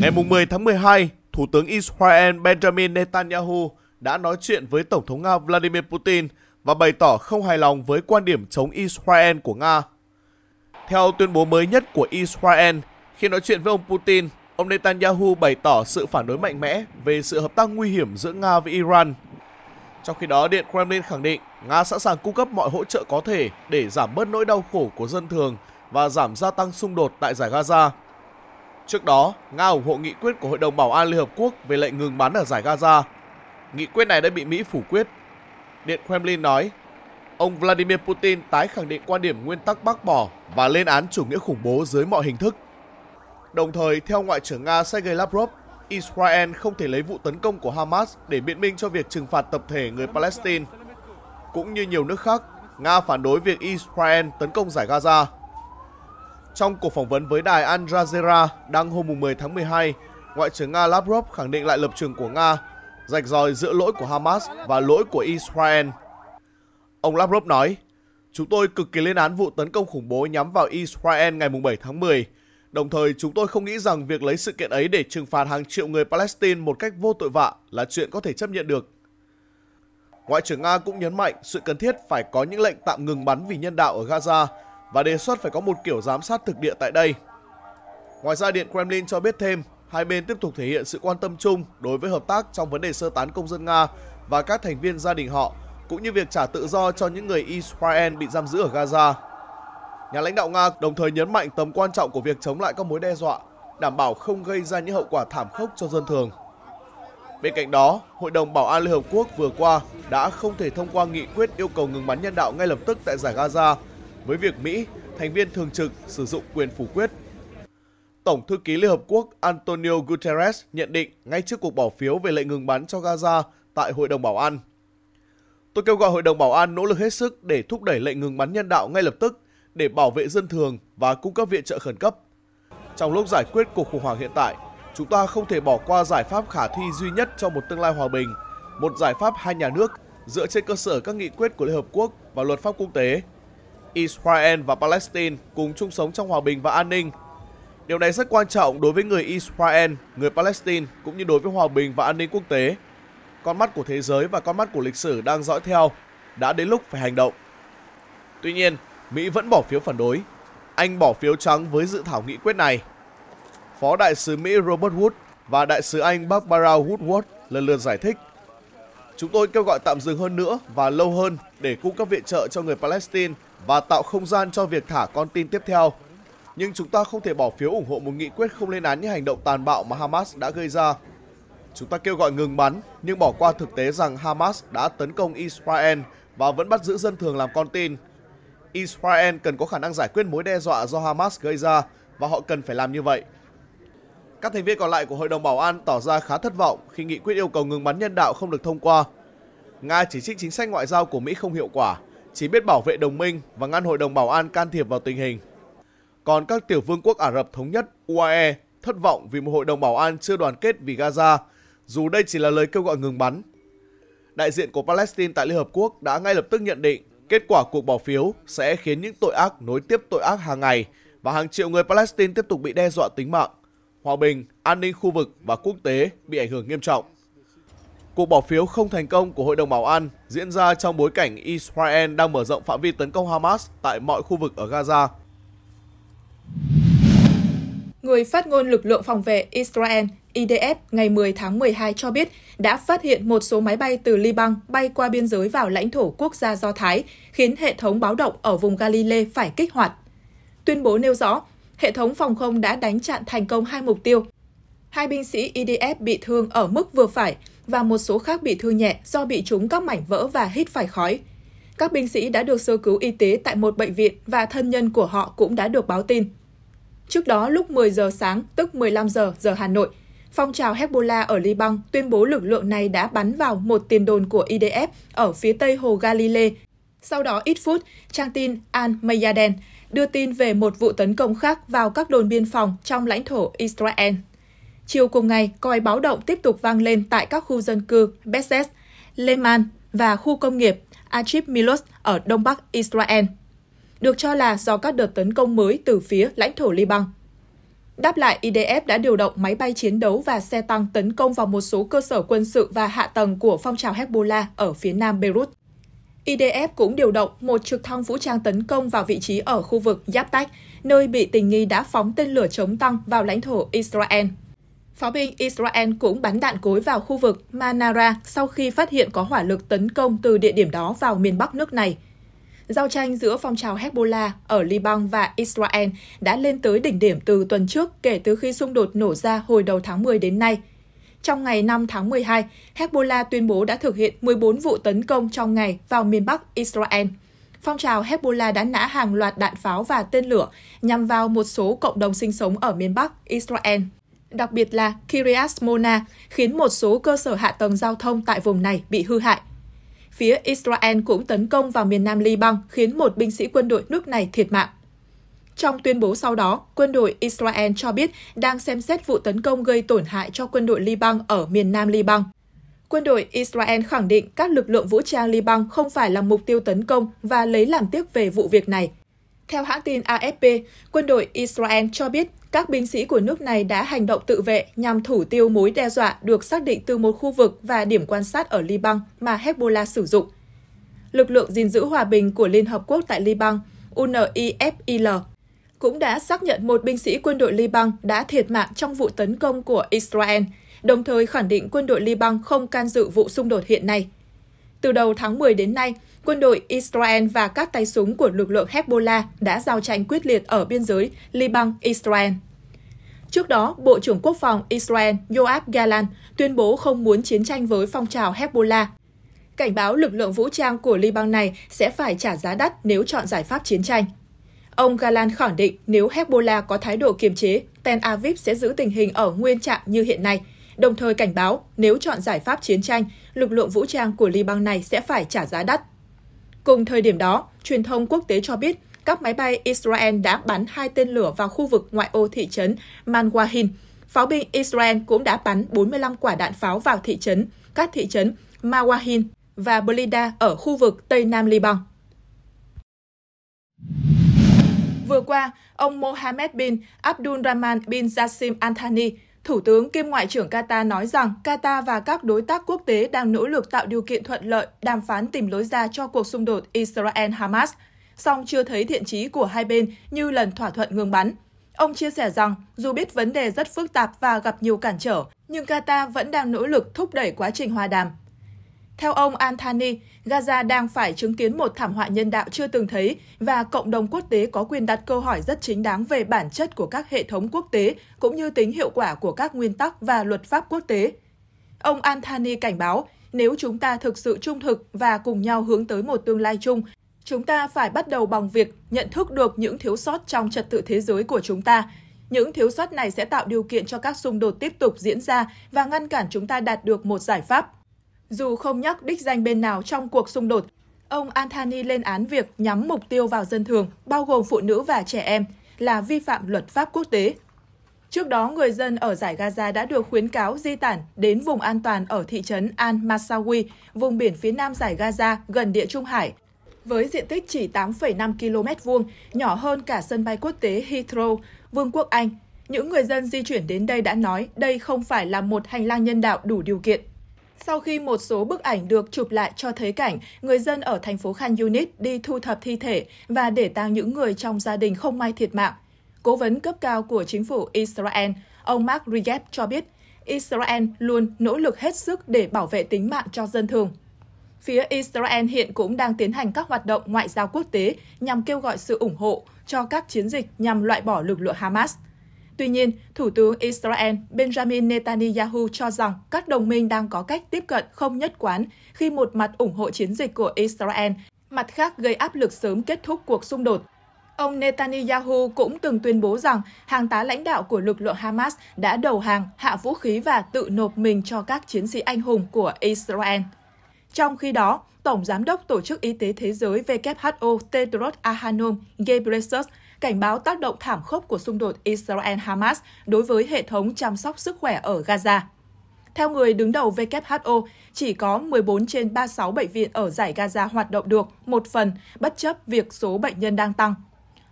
Ngày 10 tháng 12, Thủ tướng Israel Benjamin Netanyahu đã nói chuyện với Tổng thống Nga Vladimir Putin và bày tỏ không hài lòng với quan điểm chống Israel của Nga. Theo tuyên bố mới nhất của Israel, khi nói chuyện với ông Putin, ông Netanyahu bày tỏ sự phản đối mạnh mẽ về sự hợp tác nguy hiểm giữa Nga với Iran trong khi đó, Điện Kremlin khẳng định Nga sẵn sàng cung cấp mọi hỗ trợ có thể để giảm bớt nỗi đau khổ của dân thường và giảm gia tăng xung đột tại giải Gaza. Trước đó, Nga ủng hộ nghị quyết của Hội đồng Bảo an Liên Hợp Quốc về lệnh ngừng bắn ở giải Gaza. Nghị quyết này đã bị Mỹ phủ quyết. Điện Kremlin nói, ông Vladimir Putin tái khẳng định quan điểm nguyên tắc bác bỏ và lên án chủ nghĩa khủng bố dưới mọi hình thức. Đồng thời, theo Ngoại trưởng Nga Sergei Lavrov, Israel không thể lấy vụ tấn công của Hamas để biện minh cho việc trừng phạt tập thể người Palestine. Cũng như nhiều nước khác, Nga phản đối việc Israel tấn công giải Gaza. Trong cuộc phỏng vấn với đài Al Jazeera đăng hôm 10 tháng 12, Ngoại trưởng Nga Lavrov khẳng định lại lập trường của Nga, rạch ròi giữa lỗi của Hamas và lỗi của Israel. Ông Lavrov nói, Chúng tôi cực kỳ lên án vụ tấn công khủng bố nhắm vào Israel ngày 7 tháng 10 Đồng thời, chúng tôi không nghĩ rằng việc lấy sự kiện ấy để trừng phạt hàng triệu người Palestine một cách vô tội vạ là chuyện có thể chấp nhận được. Ngoại trưởng Nga cũng nhấn mạnh sự cần thiết phải có những lệnh tạm ngừng bắn vì nhân đạo ở Gaza và đề xuất phải có một kiểu giám sát thực địa tại đây. Ngoài ra, Điện Kremlin cho biết thêm, hai bên tiếp tục thể hiện sự quan tâm chung đối với hợp tác trong vấn đề sơ tán công dân Nga và các thành viên gia đình họ, cũng như việc trả tự do cho những người Israel bị giam giữ ở Gaza. Nhà lãnh đạo Nga đồng thời nhấn mạnh tầm quan trọng của việc chống lại các mối đe dọa, đảm bảo không gây ra những hậu quả thảm khốc cho dân thường. Bên cạnh đó, Hội đồng Bảo an Liên Hợp Quốc vừa qua đã không thể thông qua nghị quyết yêu cầu ngừng bắn nhân đạo ngay lập tức tại giải Gaza, với việc Mỹ, thành viên thường trực, sử dụng quyền phủ quyết. Tổng thư ký Liên Hợp Quốc Antonio Guterres nhận định ngay trước cuộc bỏ phiếu về lệnh ngừng bắn cho Gaza tại Hội đồng Bảo an. Tôi kêu gọi Hội đồng Bảo an nỗ lực hết sức để thúc đẩy lệnh ngừng bắn nhân đạo ngay lập tức để bảo vệ dân thường và cung cấp viện trợ khẩn cấp. Trong lúc giải quyết cuộc khủng hoảng hiện tại, chúng ta không thể bỏ qua giải pháp khả thi duy nhất cho một tương lai hòa bình, một giải pháp hai nhà nước dựa trên cơ sở các nghị quyết của Liên Hợp Quốc và luật pháp quốc tế. Israel và Palestine cùng chung sống trong hòa bình và an ninh. Điều này rất quan trọng đối với người Israel, người Palestine cũng như đối với hòa bình và an ninh quốc tế. Con mắt của thế giới và con mắt của lịch sử đang dõi theo, đã đến lúc phải hành động. Tuy nhiên, Mỹ vẫn bỏ phiếu phản đối. Anh bỏ phiếu trắng với dự thảo nghị quyết này. Phó đại sứ Mỹ Robert Wood và đại sứ Anh Barbara Woodward lần lượt giải thích. Chúng tôi kêu gọi tạm dừng hơn nữa và lâu hơn để cung cấp viện trợ cho người Palestine và tạo không gian cho việc thả con tin tiếp theo. Nhưng chúng ta không thể bỏ phiếu ủng hộ một nghị quyết không lên án những hành động tàn bạo mà Hamas đã gây ra. Chúng ta kêu gọi ngừng bắn nhưng bỏ qua thực tế rằng Hamas đã tấn công Israel và vẫn bắt giữ dân thường làm con tin. Israel cần có khả năng giải quyết mối đe dọa do Hamas gây ra và họ cần phải làm như vậy. Các thành viên còn lại của Hội đồng Bảo an tỏ ra khá thất vọng khi nghị quyết yêu cầu ngừng bắn nhân đạo không được thông qua. Nga chỉ trích chính sách ngoại giao của Mỹ không hiệu quả, chỉ biết bảo vệ đồng minh và ngăn Hội đồng Bảo an can thiệp vào tình hình. Còn các tiểu vương quốc Ả Rập Thống Nhất UAE thất vọng vì một Hội đồng Bảo an chưa đoàn kết vì Gaza, dù đây chỉ là lời kêu gọi ngừng bắn. Đại diện của Palestine tại Liên Hợp Quốc đã ngay lập tức nhận định Kết quả cuộc bỏ phiếu sẽ khiến những tội ác nối tiếp tội ác hàng ngày và hàng triệu người Palestine tiếp tục bị đe dọa tính mạng. Hòa bình, an ninh khu vực và quốc tế bị ảnh hưởng nghiêm trọng. Cuộc bỏ phiếu không thành công của Hội đồng Bảo an diễn ra trong bối cảnh Israel đang mở rộng phạm vi tấn công Hamas tại mọi khu vực ở Gaza người phát ngôn lực lượng phòng vệ Israel IDF ngày 10 tháng 12 cho biết đã phát hiện một số máy bay từ Liban bay qua biên giới vào lãnh thổ quốc gia Do Thái, khiến hệ thống báo động ở vùng Galilee phải kích hoạt. Tuyên bố nêu rõ, hệ thống phòng không đã đánh chặn thành công hai mục tiêu. Hai binh sĩ IDF bị thương ở mức vừa phải và một số khác bị thương nhẹ do bị trúng các mảnh vỡ và hít phải khói. Các binh sĩ đã được sơ cứu y tế tại một bệnh viện và thân nhân của họ cũng đã được báo tin. Trước đó lúc 10 giờ sáng, tức 15 giờ giờ Hà Nội, phong trào Hezbollah ở Liban tuyên bố lực lượng này đã bắn vào một tiền đồn của IDF ở phía tây hồ Galilee. Sau đó ít phút, trang tin Al-Mayyaden đưa tin về một vụ tấn công khác vào các đồn biên phòng trong lãnh thổ Israel. Chiều cùng ngày, còi báo động tiếp tục vang lên tại các khu dân cư Beset, Leman và khu công nghiệp Achib Milos ở đông bắc Israel được cho là do các đợt tấn công mới từ phía lãnh thổ Liban. Đáp lại, IDF đã điều động máy bay chiến đấu và xe tăng tấn công vào một số cơ sở quân sự và hạ tầng của phong trào Hezbollah ở phía nam Beirut. IDF cũng điều động một trực thăng vũ trang tấn công vào vị trí ở khu vực giáp tách nơi bị tình nghi đã phóng tên lửa chống tăng vào lãnh thổ Israel. Pháo binh Israel cũng bắn đạn cối vào khu vực Manara sau khi phát hiện có hỏa lực tấn công từ địa điểm đó vào miền Bắc nước này – giao tranh giữa phong trào Hezbollah ở Liban và Israel đã lên tới đỉnh điểm từ tuần trước kể từ khi xung đột nổ ra hồi đầu tháng 10 đến nay. Trong ngày 5 tháng 12, Hezbollah tuyên bố đã thực hiện 14 vụ tấn công trong ngày vào miền Bắc Israel. Phong trào Hezbollah đã nã hàng loạt đạn pháo và tên lửa nhằm vào một số cộng đồng sinh sống ở miền Bắc Israel, đặc biệt là Kiryat Mona, khiến một số cơ sở hạ tầng giao thông tại vùng này bị hư hại. Phía Israel cũng tấn công vào miền nam Liban, khiến một binh sĩ quân đội nước này thiệt mạng. Trong tuyên bố sau đó, quân đội Israel cho biết đang xem xét vụ tấn công gây tổn hại cho quân đội Liban ở miền nam Liban. Quân đội Israel khẳng định các lực lượng vũ trang Liban không phải là mục tiêu tấn công và lấy làm tiếc về vụ việc này. Theo hãng tin AFP, quân đội Israel cho biết các binh sĩ của nước này đã hành động tự vệ nhằm thủ tiêu mối đe dọa được xác định từ một khu vực và điểm quan sát ở Liban mà Hezbollah sử dụng. Lực lượng gìn giữ hòa bình của Liên Hợp Quốc tại Liban, UNIFIL, cũng đã xác nhận một binh sĩ quân đội Liban đã thiệt mạng trong vụ tấn công của Israel, đồng thời khẳng định quân đội Liban không can dự vụ xung đột hiện nay. Từ đầu tháng 10 đến nay, quân đội Israel và các tay súng của lực lượng Hezbollah đã giao tranh quyết liệt ở biên giới Liban-Israel. Trước đó, Bộ trưởng Quốc phòng Israel Yoav Gallant tuyên bố không muốn chiến tranh với phong trào Hezbollah. Cảnh báo lực lượng vũ trang của Liban này sẽ phải trả giá đắt nếu chọn giải pháp chiến tranh. Ông Galan khẳng định nếu Hezbollah có thái độ kiềm chế, Tel Aviv sẽ giữ tình hình ở nguyên trạng như hiện nay, đồng thời cảnh báo nếu chọn giải pháp chiến tranh, lực lượng vũ trang của Liban này sẽ phải trả giá đắt Cùng thời điểm đó, truyền thông quốc tế cho biết các máy bay Israel đã bắn hai tên lửa vào khu vực ngoại ô thị trấn Manwahin. Pháo binh Israel cũng đã bắn 45 quả đạn pháo vào thị trấn, các thị trấn Mawahin và Blida ở khu vực Tây Nam Liban. Vừa qua, ông Mohammed bin Abdul Rahman bin Jassim Anthony, Thủ tướng kiêm Ngoại trưởng Qatar nói rằng Qatar và các đối tác quốc tế đang nỗ lực tạo điều kiện thuận lợi đàm phán tìm lối ra cho cuộc xung đột Israel-Hamas, song chưa thấy thiện chí của hai bên như lần thỏa thuận ngừng bắn. Ông chia sẻ rằng, dù biết vấn đề rất phức tạp và gặp nhiều cản trở, nhưng Qatar vẫn đang nỗ lực thúc đẩy quá trình hòa đàm theo ông Anthony, Gaza đang phải chứng kiến một thảm họa nhân đạo chưa từng thấy và cộng đồng quốc tế có quyền đặt câu hỏi rất chính đáng về bản chất của các hệ thống quốc tế cũng như tính hiệu quả của các nguyên tắc và luật pháp quốc tế. Ông Anthony cảnh báo, nếu chúng ta thực sự trung thực và cùng nhau hướng tới một tương lai chung, chúng ta phải bắt đầu bằng việc nhận thức được những thiếu sót trong trật tự thế giới của chúng ta. Những thiếu sót này sẽ tạo điều kiện cho các xung đột tiếp tục diễn ra và ngăn cản chúng ta đạt được một giải pháp dù không nhắc đích danh bên nào trong cuộc xung đột, ông Anthony lên án việc nhắm mục tiêu vào dân thường, bao gồm phụ nữ và trẻ em, là vi phạm luật pháp quốc tế. Trước đó, người dân ở giải Gaza đã được khuyến cáo di tản đến vùng an toàn ở thị trấn Al-Masawi, vùng biển phía nam giải Gaza gần địa Trung Hải, với diện tích chỉ 8,5 km vuông, nhỏ hơn cả sân bay quốc tế Heathrow, Vương quốc Anh. Những người dân di chuyển đến đây đã nói đây không phải là một hành lang nhân đạo đủ điều kiện sau khi một số bức ảnh được chụp lại cho thấy cảnh người dân ở thành phố Khan Yunis đi thu thập thi thể và để tang những người trong gia đình không may thiệt mạng, cố vấn cấp cao của chính phủ Israel, ông Mark Rigeb cho biết Israel luôn nỗ lực hết sức để bảo vệ tính mạng cho dân thường. Phía Israel hiện cũng đang tiến hành các hoạt động ngoại giao quốc tế nhằm kêu gọi sự ủng hộ cho các chiến dịch nhằm loại bỏ lực lượng Hamas – Tuy nhiên, Thủ tướng Israel Benjamin Netanyahu cho rằng các đồng minh đang có cách tiếp cận không nhất quán khi một mặt ủng hộ chiến dịch của Israel, mặt khác gây áp lực sớm kết thúc cuộc xung đột. Ông Netanyahu cũng từng tuyên bố rằng hàng tá lãnh đạo của lực lượng Hamas đã đầu hàng, hạ vũ khí và tự nộp mình cho các chiến sĩ anh hùng của Israel. Trong khi đó, Tổng Giám đốc Tổ chức Y tế Thế giới WHO Tedros Adhanom Ghebreyesus cảnh báo tác động thảm khốc của xung đột Israel-Hamas đối với hệ thống chăm sóc sức khỏe ở Gaza. Theo người đứng đầu WHO, chỉ có 14 trên 36 bệnh viện ở giải Gaza hoạt động được một phần, bất chấp việc số bệnh nhân đang tăng.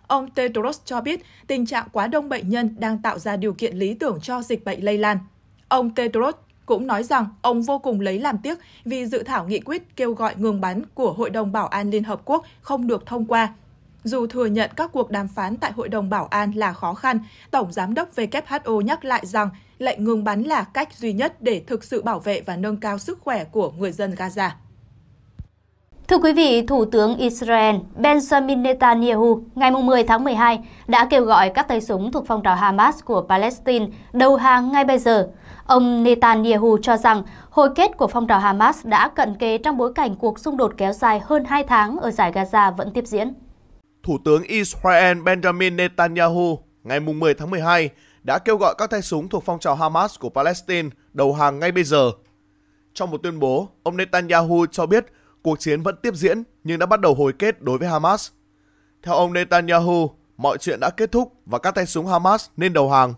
Ông Tedros cho biết tình trạng quá đông bệnh nhân đang tạo ra điều kiện lý tưởng cho dịch bệnh lây lan. Ông Tedros cũng nói rằng ông vô cùng lấy làm tiếc vì dự thảo nghị quyết kêu gọi ngừng bắn của Hội đồng Bảo an Liên Hợp Quốc không được thông qua dù thừa nhận các cuộc đàm phán tại Hội đồng Bảo an là khó khăn, Tổng Giám đốc WHO nhắc lại rằng lệnh ngừng bắn là cách duy nhất để thực sự bảo vệ và nâng cao sức khỏe của người dân Gaza. Thưa quý vị, Thủ tướng Israel Benjamin Netanyahu ngày 10 tháng 12 đã kêu gọi các tay súng thuộc phong trào Hamas của Palestine đầu hàng ngay bây giờ. Ông Netanyahu cho rằng hồi kết của phong trào Hamas đã cận kề trong bối cảnh cuộc xung đột kéo dài hơn 2 tháng ở giải Gaza vẫn tiếp diễn. Thủ tướng Israel Benjamin Netanyahu ngày 10 tháng 12 đã kêu gọi các tay súng thuộc phong trào Hamas của Palestine đầu hàng ngay bây giờ. Trong một tuyên bố, ông Netanyahu cho biết cuộc chiến vẫn tiếp diễn nhưng đã bắt đầu hồi kết đối với Hamas. Theo ông Netanyahu, mọi chuyện đã kết thúc và các tay súng Hamas nên đầu hàng.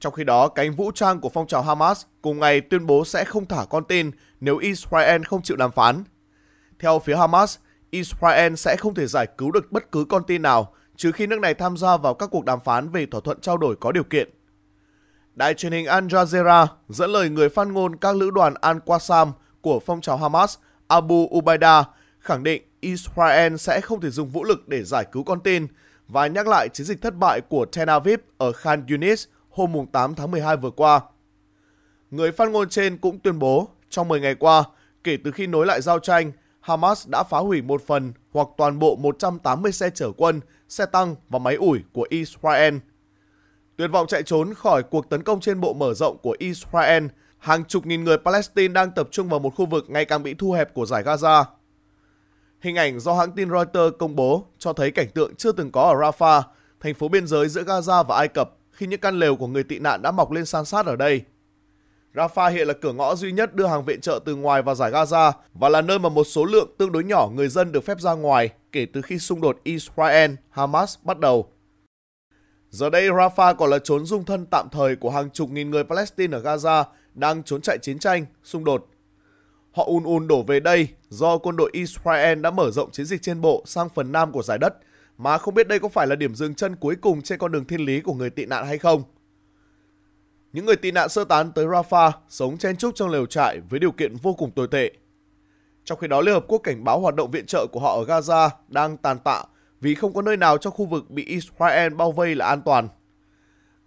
Trong khi đó, cánh vũ trang của phong trào Hamas cùng ngày tuyên bố sẽ không thả con tin nếu Israel không chịu đàm phán. Theo phía Hamas, Israel sẽ không thể giải cứu được bất cứ con tin nào trừ khi nước này tham gia vào các cuộc đàm phán về thỏa thuận trao đổi có điều kiện. Đài truyền hình Al Jazeera dẫn lời người phát ngôn các lữ đoàn Al-Qassam của phong trào Hamas Abu Ubaida khẳng định Israel sẽ không thể dùng vũ lực để giải cứu con tin và nhắc lại chiến dịch thất bại của Tel Aviv ở Khan Yunis hôm 8 tháng 12 vừa qua. Người phát ngôn trên cũng tuyên bố, trong 10 ngày qua, kể từ khi nối lại giao tranh, Hamas đã phá hủy một phần hoặc toàn bộ 180 xe chở quân, xe tăng và máy ủi của Israel. Tuyệt vọng chạy trốn khỏi cuộc tấn công trên bộ mở rộng của Israel, hàng chục nghìn người Palestine đang tập trung vào một khu vực ngày càng bị thu hẹp của giải Gaza. Hình ảnh do hãng tin Reuters công bố cho thấy cảnh tượng chưa từng có ở Rafah, thành phố biên giới giữa Gaza và Ai Cập khi những căn lều của người tị nạn đã mọc lên san sát ở đây. Rafah hiện là cửa ngõ duy nhất đưa hàng viện trợ từ ngoài vào giải Gaza và là nơi mà một số lượng tương đối nhỏ người dân được phép ra ngoài kể từ khi xung đột Israel-Hamas bắt đầu. Giờ đây, Rafah còn là trốn dung thân tạm thời của hàng chục nghìn người Palestine ở Gaza đang trốn chạy chiến tranh, xung đột. Họ ùn ùn đổ về đây do quân đội Israel đã mở rộng chiến dịch trên bộ sang phần nam của giải đất, mà không biết đây có phải là điểm dừng chân cuối cùng trên con đường thiên lý của người tị nạn hay không những người tị nạn sơ tán tới Rafah sống chen chúc trong lều trại với điều kiện vô cùng tồi tệ. Trong khi đó, Liên Hợp Quốc cảnh báo hoạt động viện trợ của họ ở Gaza đang tàn tạ vì không có nơi nào trong khu vực bị Israel bao vây là an toàn.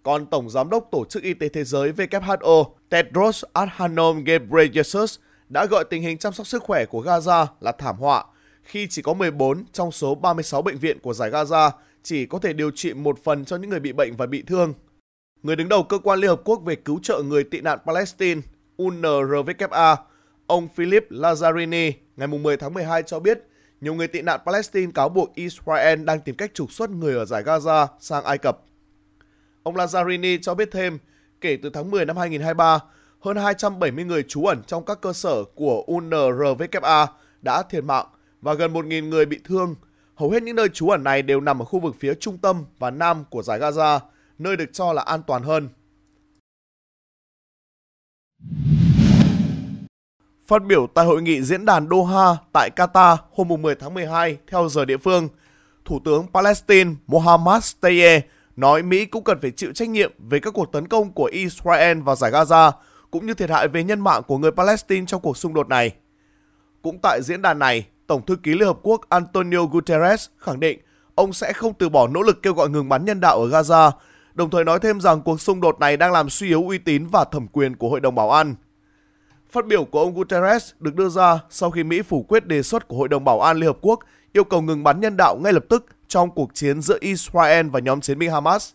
Còn Tổng Giám đốc Tổ chức Y tế Thế giới WHO Tedros Adhanom Ghebreyesus đã gọi tình hình chăm sóc sức khỏe của Gaza là thảm họa khi chỉ có 14 trong số 36 bệnh viện của giải Gaza chỉ có thể điều trị một phần cho những người bị bệnh và bị thương người đứng đầu cơ quan Liên Hợp Quốc về cứu trợ người tị nạn Palestine UNRWA, ông Philip Lazzarini ngày 10 tháng 12 cho biết nhiều người tị nạn Palestine cáo buộc Israel đang tìm cách trục xuất người ở giải Gaza sang Ai Cập. Ông Lazzarini cho biết thêm, kể từ tháng 10 năm 2023, hơn 270 người trú ẩn trong các cơ sở của UNRWA đã thiệt mạng và gần 1.000 người bị thương. Hầu hết những nơi trú ẩn này đều nằm ở khu vực phía trung tâm và nam của giải Gaza – nơi được cho là an toàn hơn. Phát biểu tại hội nghị diễn đàn Doha tại Qatar hôm 10 tháng 12 theo giờ địa phương, Thủ tướng Palestine Mohammad Tayyeh nói Mỹ cũng cần phải chịu trách nhiệm về các cuộc tấn công của Israel vào giải Gaza, cũng như thiệt hại về nhân mạng của người Palestine trong cuộc xung đột này. Cũng tại diễn đàn này, Tổng thư ký Liên Hợp Quốc Antonio Guterres khẳng định ông sẽ không từ bỏ nỗ lực kêu gọi ngừng bắn nhân đạo ở Gaza đồng thời nói thêm rằng cuộc xung đột này đang làm suy yếu uy tín và thẩm quyền của Hội đồng Bảo an. Phát biểu của ông Guterres được đưa ra sau khi Mỹ phủ quyết đề xuất của Hội đồng Bảo an Liên Hợp Quốc yêu cầu ngừng bắn nhân đạo ngay lập tức trong cuộc chiến giữa Israel và nhóm chiến binh Hamas.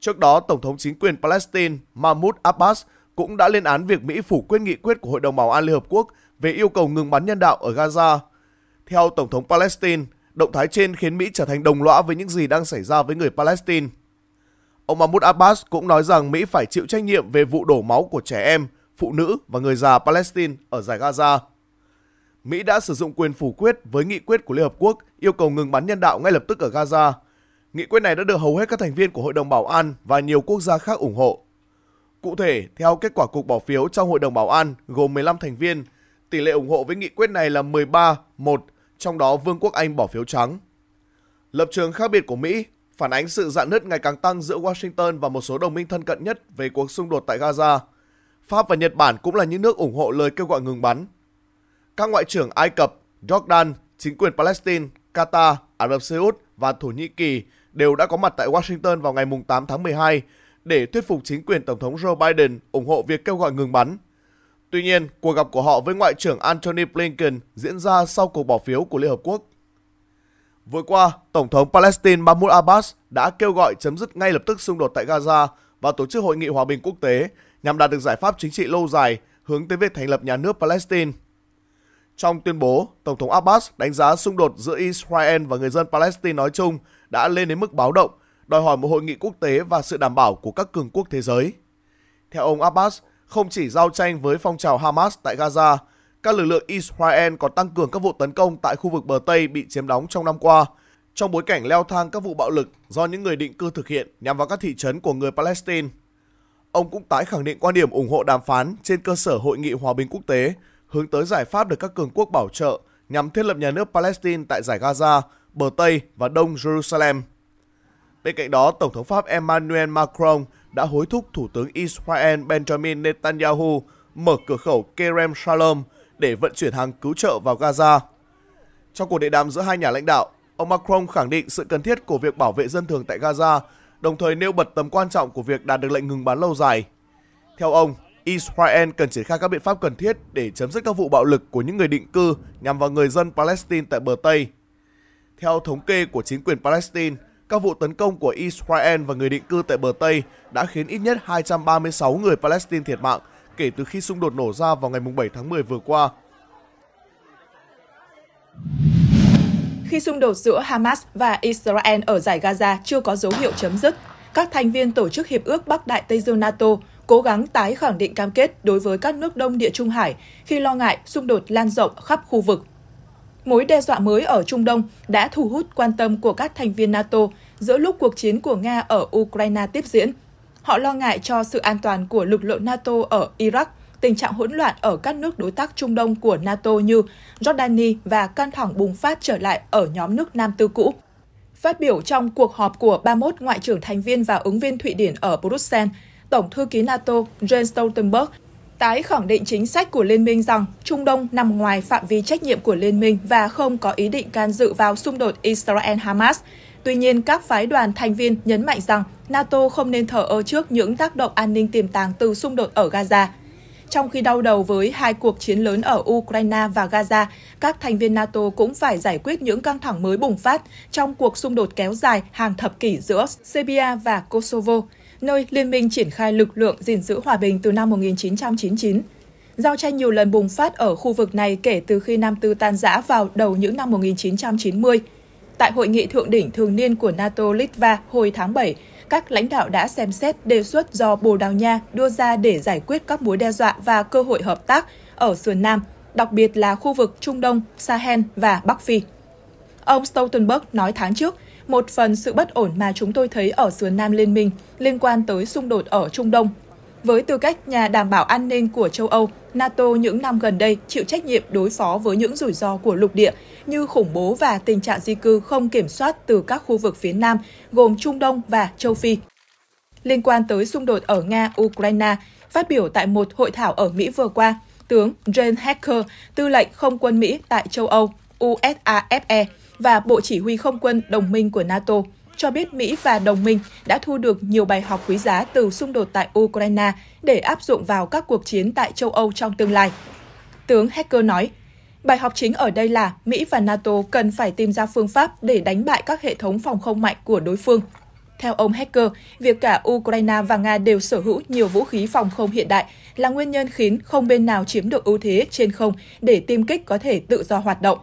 Trước đó, Tổng thống chính quyền Palestine Mahmoud Abbas cũng đã lên án việc Mỹ phủ quyết nghị quyết của Hội đồng Bảo an Liên Hợp Quốc về yêu cầu ngừng bắn nhân đạo ở Gaza. Theo Tổng thống Palestine, động thái trên khiến Mỹ trở thành đồng lõa với những gì đang xảy ra với người Palestine. Ông Mahmoud Abbas cũng nói rằng Mỹ phải chịu trách nhiệm về vụ đổ máu của trẻ em, phụ nữ và người già Palestine ở giải Gaza. Mỹ đã sử dụng quyền phủ quyết với nghị quyết của Liên Hợp Quốc yêu cầu ngừng bắn nhân đạo ngay lập tức ở Gaza. Nghị quyết này đã được hầu hết các thành viên của Hội đồng Bảo an và nhiều quốc gia khác ủng hộ. Cụ thể, theo kết quả cuộc bỏ phiếu trong Hội đồng Bảo an gồm 15 thành viên, tỷ lệ ủng hộ với nghị quyết này là 13-1, trong đó Vương quốc Anh bỏ phiếu trắng. Lập trường khác biệt của Mỹ phản ánh sự dạn nứt ngày càng tăng giữa Washington và một số đồng minh thân cận nhất về cuộc xung đột tại Gaza. Pháp và Nhật Bản cũng là những nước ủng hộ lời kêu gọi ngừng bắn. Các ngoại trưởng Ai Cập, Jordan, chính quyền Palestine, Qatar, Ả Rập Xê Út và Thổ Nhĩ Kỳ đều đã có mặt tại Washington vào ngày 8 tháng 12 để thuyết phục chính quyền Tổng thống Joe Biden ủng hộ việc kêu gọi ngừng bắn. Tuy nhiên, cuộc gặp của họ với Ngoại trưởng Antony Blinken diễn ra sau cuộc bỏ phiếu của Liên Hợp Quốc Vừa qua, Tổng thống Palestine Mahmoud Abbas đã kêu gọi chấm dứt ngay lập tức xung đột tại Gaza và tổ chức hội nghị hòa bình quốc tế nhằm đạt được giải pháp chính trị lâu dài hướng tới việc thành lập nhà nước Palestine. Trong tuyên bố, Tổng thống Abbas đánh giá xung đột giữa Israel và người dân Palestine nói chung đã lên đến mức báo động, đòi hỏi một hội nghị quốc tế và sự đảm bảo của các cường quốc thế giới. Theo ông Abbas, không chỉ giao tranh với phong trào Hamas tại Gaza các lực lượng Israel còn tăng cường các vụ tấn công tại khu vực bờ Tây bị chiếm đóng trong năm qua, trong bối cảnh leo thang các vụ bạo lực do những người định cư thực hiện nhằm vào các thị trấn của người Palestine. Ông cũng tái khẳng định quan điểm ủng hộ đàm phán trên cơ sở hội nghị hòa bình quốc tế hướng tới giải pháp được các cường quốc bảo trợ nhằm thiết lập nhà nước Palestine tại giải Gaza, bờ Tây và Đông Jerusalem. Bên cạnh đó, Tổng thống Pháp Emmanuel Macron đã hối thúc Thủ tướng Israel Benjamin Netanyahu mở cửa khẩu Kerem Shalom – để vận chuyển hàng cứu trợ vào Gaza. Trong cuộc điện đàm giữa hai nhà lãnh đạo, ông Macron khẳng định sự cần thiết của việc bảo vệ dân thường tại Gaza, đồng thời nêu bật tầm quan trọng của việc đạt được lệnh ngừng bắn lâu dài. Theo ông, Israel cần triển khai các biện pháp cần thiết để chấm dứt các vụ bạo lực của những người định cư nhằm vào người dân Palestine tại bờ Tây. Theo thống kê của chính quyền Palestine, các vụ tấn công của Israel và người định cư tại bờ Tây đã khiến ít nhất 236 người Palestine thiệt mạng kể từ khi xung đột nổ ra vào ngày 7 tháng 10 vừa qua. Khi xung đột giữa Hamas và Israel ở giải Gaza chưa có dấu hiệu chấm dứt, các thành viên tổ chức Hiệp ước Bắc Đại Tây Dương NATO cố gắng tái khẳng định cam kết đối với các nước Đông Địa Trung Hải khi lo ngại xung đột lan rộng khắp khu vực. Mối đe dọa mới ở Trung Đông đã thu hút quan tâm của các thành viên NATO giữa lúc cuộc chiến của Nga ở Ukraine tiếp diễn Họ lo ngại cho sự an toàn của lực lượng NATO ở Iraq, tình trạng hỗn loạn ở các nước đối tác Trung Đông của NATO như Jordani và căng thẳng bùng phát trở lại ở nhóm nước Nam Tư cũ. Phát biểu trong cuộc họp của 31 ngoại trưởng thành viên và ứng viên Thụy Điển ở Bruxelles, Tổng thư ký NATO Jens Stoltenberg tái khẳng định chính sách của Liên minh rằng Trung Đông nằm ngoài phạm vi trách nhiệm của Liên minh và không có ý định can dự vào xung đột Israel-Hamas. Tuy nhiên, các phái đoàn thành viên nhấn mạnh rằng NATO không nên thở ơ trước những tác động an ninh tiềm tàng từ xung đột ở Gaza. Trong khi đau đầu với hai cuộc chiến lớn ở Ukraine và Gaza, các thành viên NATO cũng phải giải quyết những căng thẳng mới bùng phát trong cuộc xung đột kéo dài hàng thập kỷ giữa Serbia và Kosovo, nơi liên minh triển khai lực lượng gìn giữ hòa bình từ năm 1999. Giao tranh nhiều lần bùng phát ở khu vực này kể từ khi Nam Tư tan rã vào đầu những năm 1990. Tại hội nghị thượng đỉnh thường niên của NATO Litva hồi tháng 7, các lãnh đạo đã xem xét đề xuất do Bồ Đào Nha đưa ra để giải quyết các mối đe dọa và cơ hội hợp tác ở sườn Nam, đặc biệt là khu vực Trung Đông, Sahel và Bắc Phi. Ông Stoltenberg nói tháng trước, một phần sự bất ổn mà chúng tôi thấy ở sườn Nam Liên minh liên quan tới xung đột ở Trung Đông với tư cách nhà đảm bảo an ninh của châu Âu, NATO những năm gần đây chịu trách nhiệm đối phó với những rủi ro của lục địa như khủng bố và tình trạng di cư không kiểm soát từ các khu vực phía Nam, gồm Trung Đông và châu Phi. Liên quan tới xung đột ở Nga-Ukraine, phát biểu tại một hội thảo ở Mỹ vừa qua, tướng Jane Hacker, tư lệnh không quân Mỹ tại châu Âu, USAFE, và Bộ Chỉ huy Không quân Đồng minh của NATO cho biết Mỹ và đồng minh đã thu được nhiều bài học quý giá từ xung đột tại Ukraine để áp dụng vào các cuộc chiến tại châu Âu trong tương lai. Tướng Hacker nói, Bài học chính ở đây là Mỹ và NATO cần phải tìm ra phương pháp để đánh bại các hệ thống phòng không mạnh của đối phương. Theo ông Hacker, việc cả Ukraine và Nga đều sở hữu nhiều vũ khí phòng không hiện đại là nguyên nhân khiến không bên nào chiếm được ưu thế trên không để tiêm kích có thể tự do hoạt động.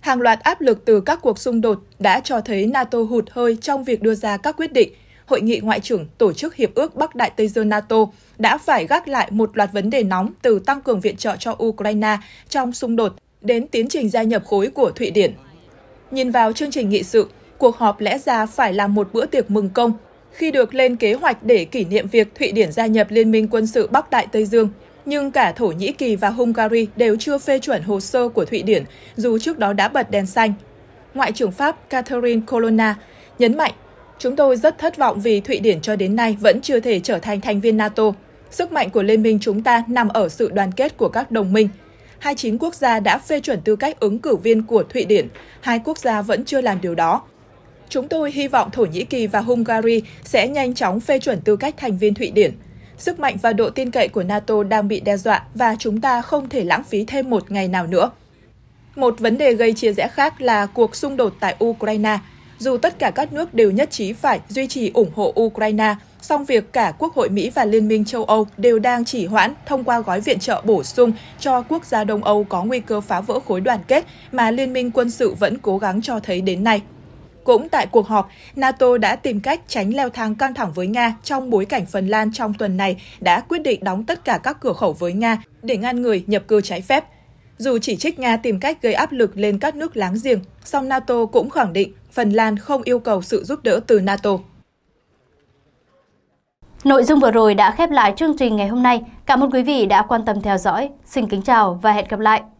Hàng loạt áp lực từ các cuộc xung đột đã cho thấy NATO hụt hơi trong việc đưa ra các quyết định. Hội nghị Ngoại trưởng Tổ chức Hiệp ước Bắc Đại Tây Dương NATO đã phải gác lại một loạt vấn đề nóng từ tăng cường viện trợ cho Ukraine trong xung đột đến tiến trình gia nhập khối của Thụy Điển. Nhìn vào chương trình nghị sự, cuộc họp lẽ ra phải là một bữa tiệc mừng công khi được lên kế hoạch để kỷ niệm việc Thụy Điển gia nhập Liên minh quân sự Bắc Đại Tây Dương nhưng cả Thổ Nhĩ Kỳ và Hungary đều chưa phê chuẩn hồ sơ của Thụy Điển, dù trước đó đã bật đèn xanh. Ngoại trưởng Pháp Catherine Colonna nhấn mạnh, chúng tôi rất thất vọng vì Thụy Điển cho đến nay vẫn chưa thể trở thành thành viên NATO. Sức mạnh của liên minh chúng ta nằm ở sự đoàn kết của các đồng minh. 29 quốc gia đã phê chuẩn tư cách ứng cử viên của Thụy Điển, hai quốc gia vẫn chưa làm điều đó. Chúng tôi hy vọng Thổ Nhĩ Kỳ và Hungary sẽ nhanh chóng phê chuẩn tư cách thành viên Thụy Điển. Sức mạnh và độ tin cậy của NATO đang bị đe dọa và chúng ta không thể lãng phí thêm một ngày nào nữa. Một vấn đề gây chia rẽ khác là cuộc xung đột tại Ukraine. Dù tất cả các nước đều nhất trí phải duy trì ủng hộ Ukraine, song việc cả Quốc hội Mỹ và Liên minh châu Âu đều đang chỉ hoãn thông qua gói viện trợ bổ sung cho quốc gia Đông Âu có nguy cơ phá vỡ khối đoàn kết mà Liên minh quân sự vẫn cố gắng cho thấy đến nay. Cũng tại cuộc họp, NATO đã tìm cách tránh leo thang căng thẳng với Nga trong bối cảnh Phần Lan trong tuần này đã quyết định đóng tất cả các cửa khẩu với Nga để ngăn người nhập cư trái phép. Dù chỉ trích Nga tìm cách gây áp lực lên các nước láng giềng, song NATO cũng khẳng định Phần Lan không yêu cầu sự giúp đỡ từ NATO. Nội dung vừa rồi đã khép lại chương trình ngày hôm nay. Cảm ơn quý vị đã quan tâm theo dõi. Xin kính chào và hẹn gặp lại!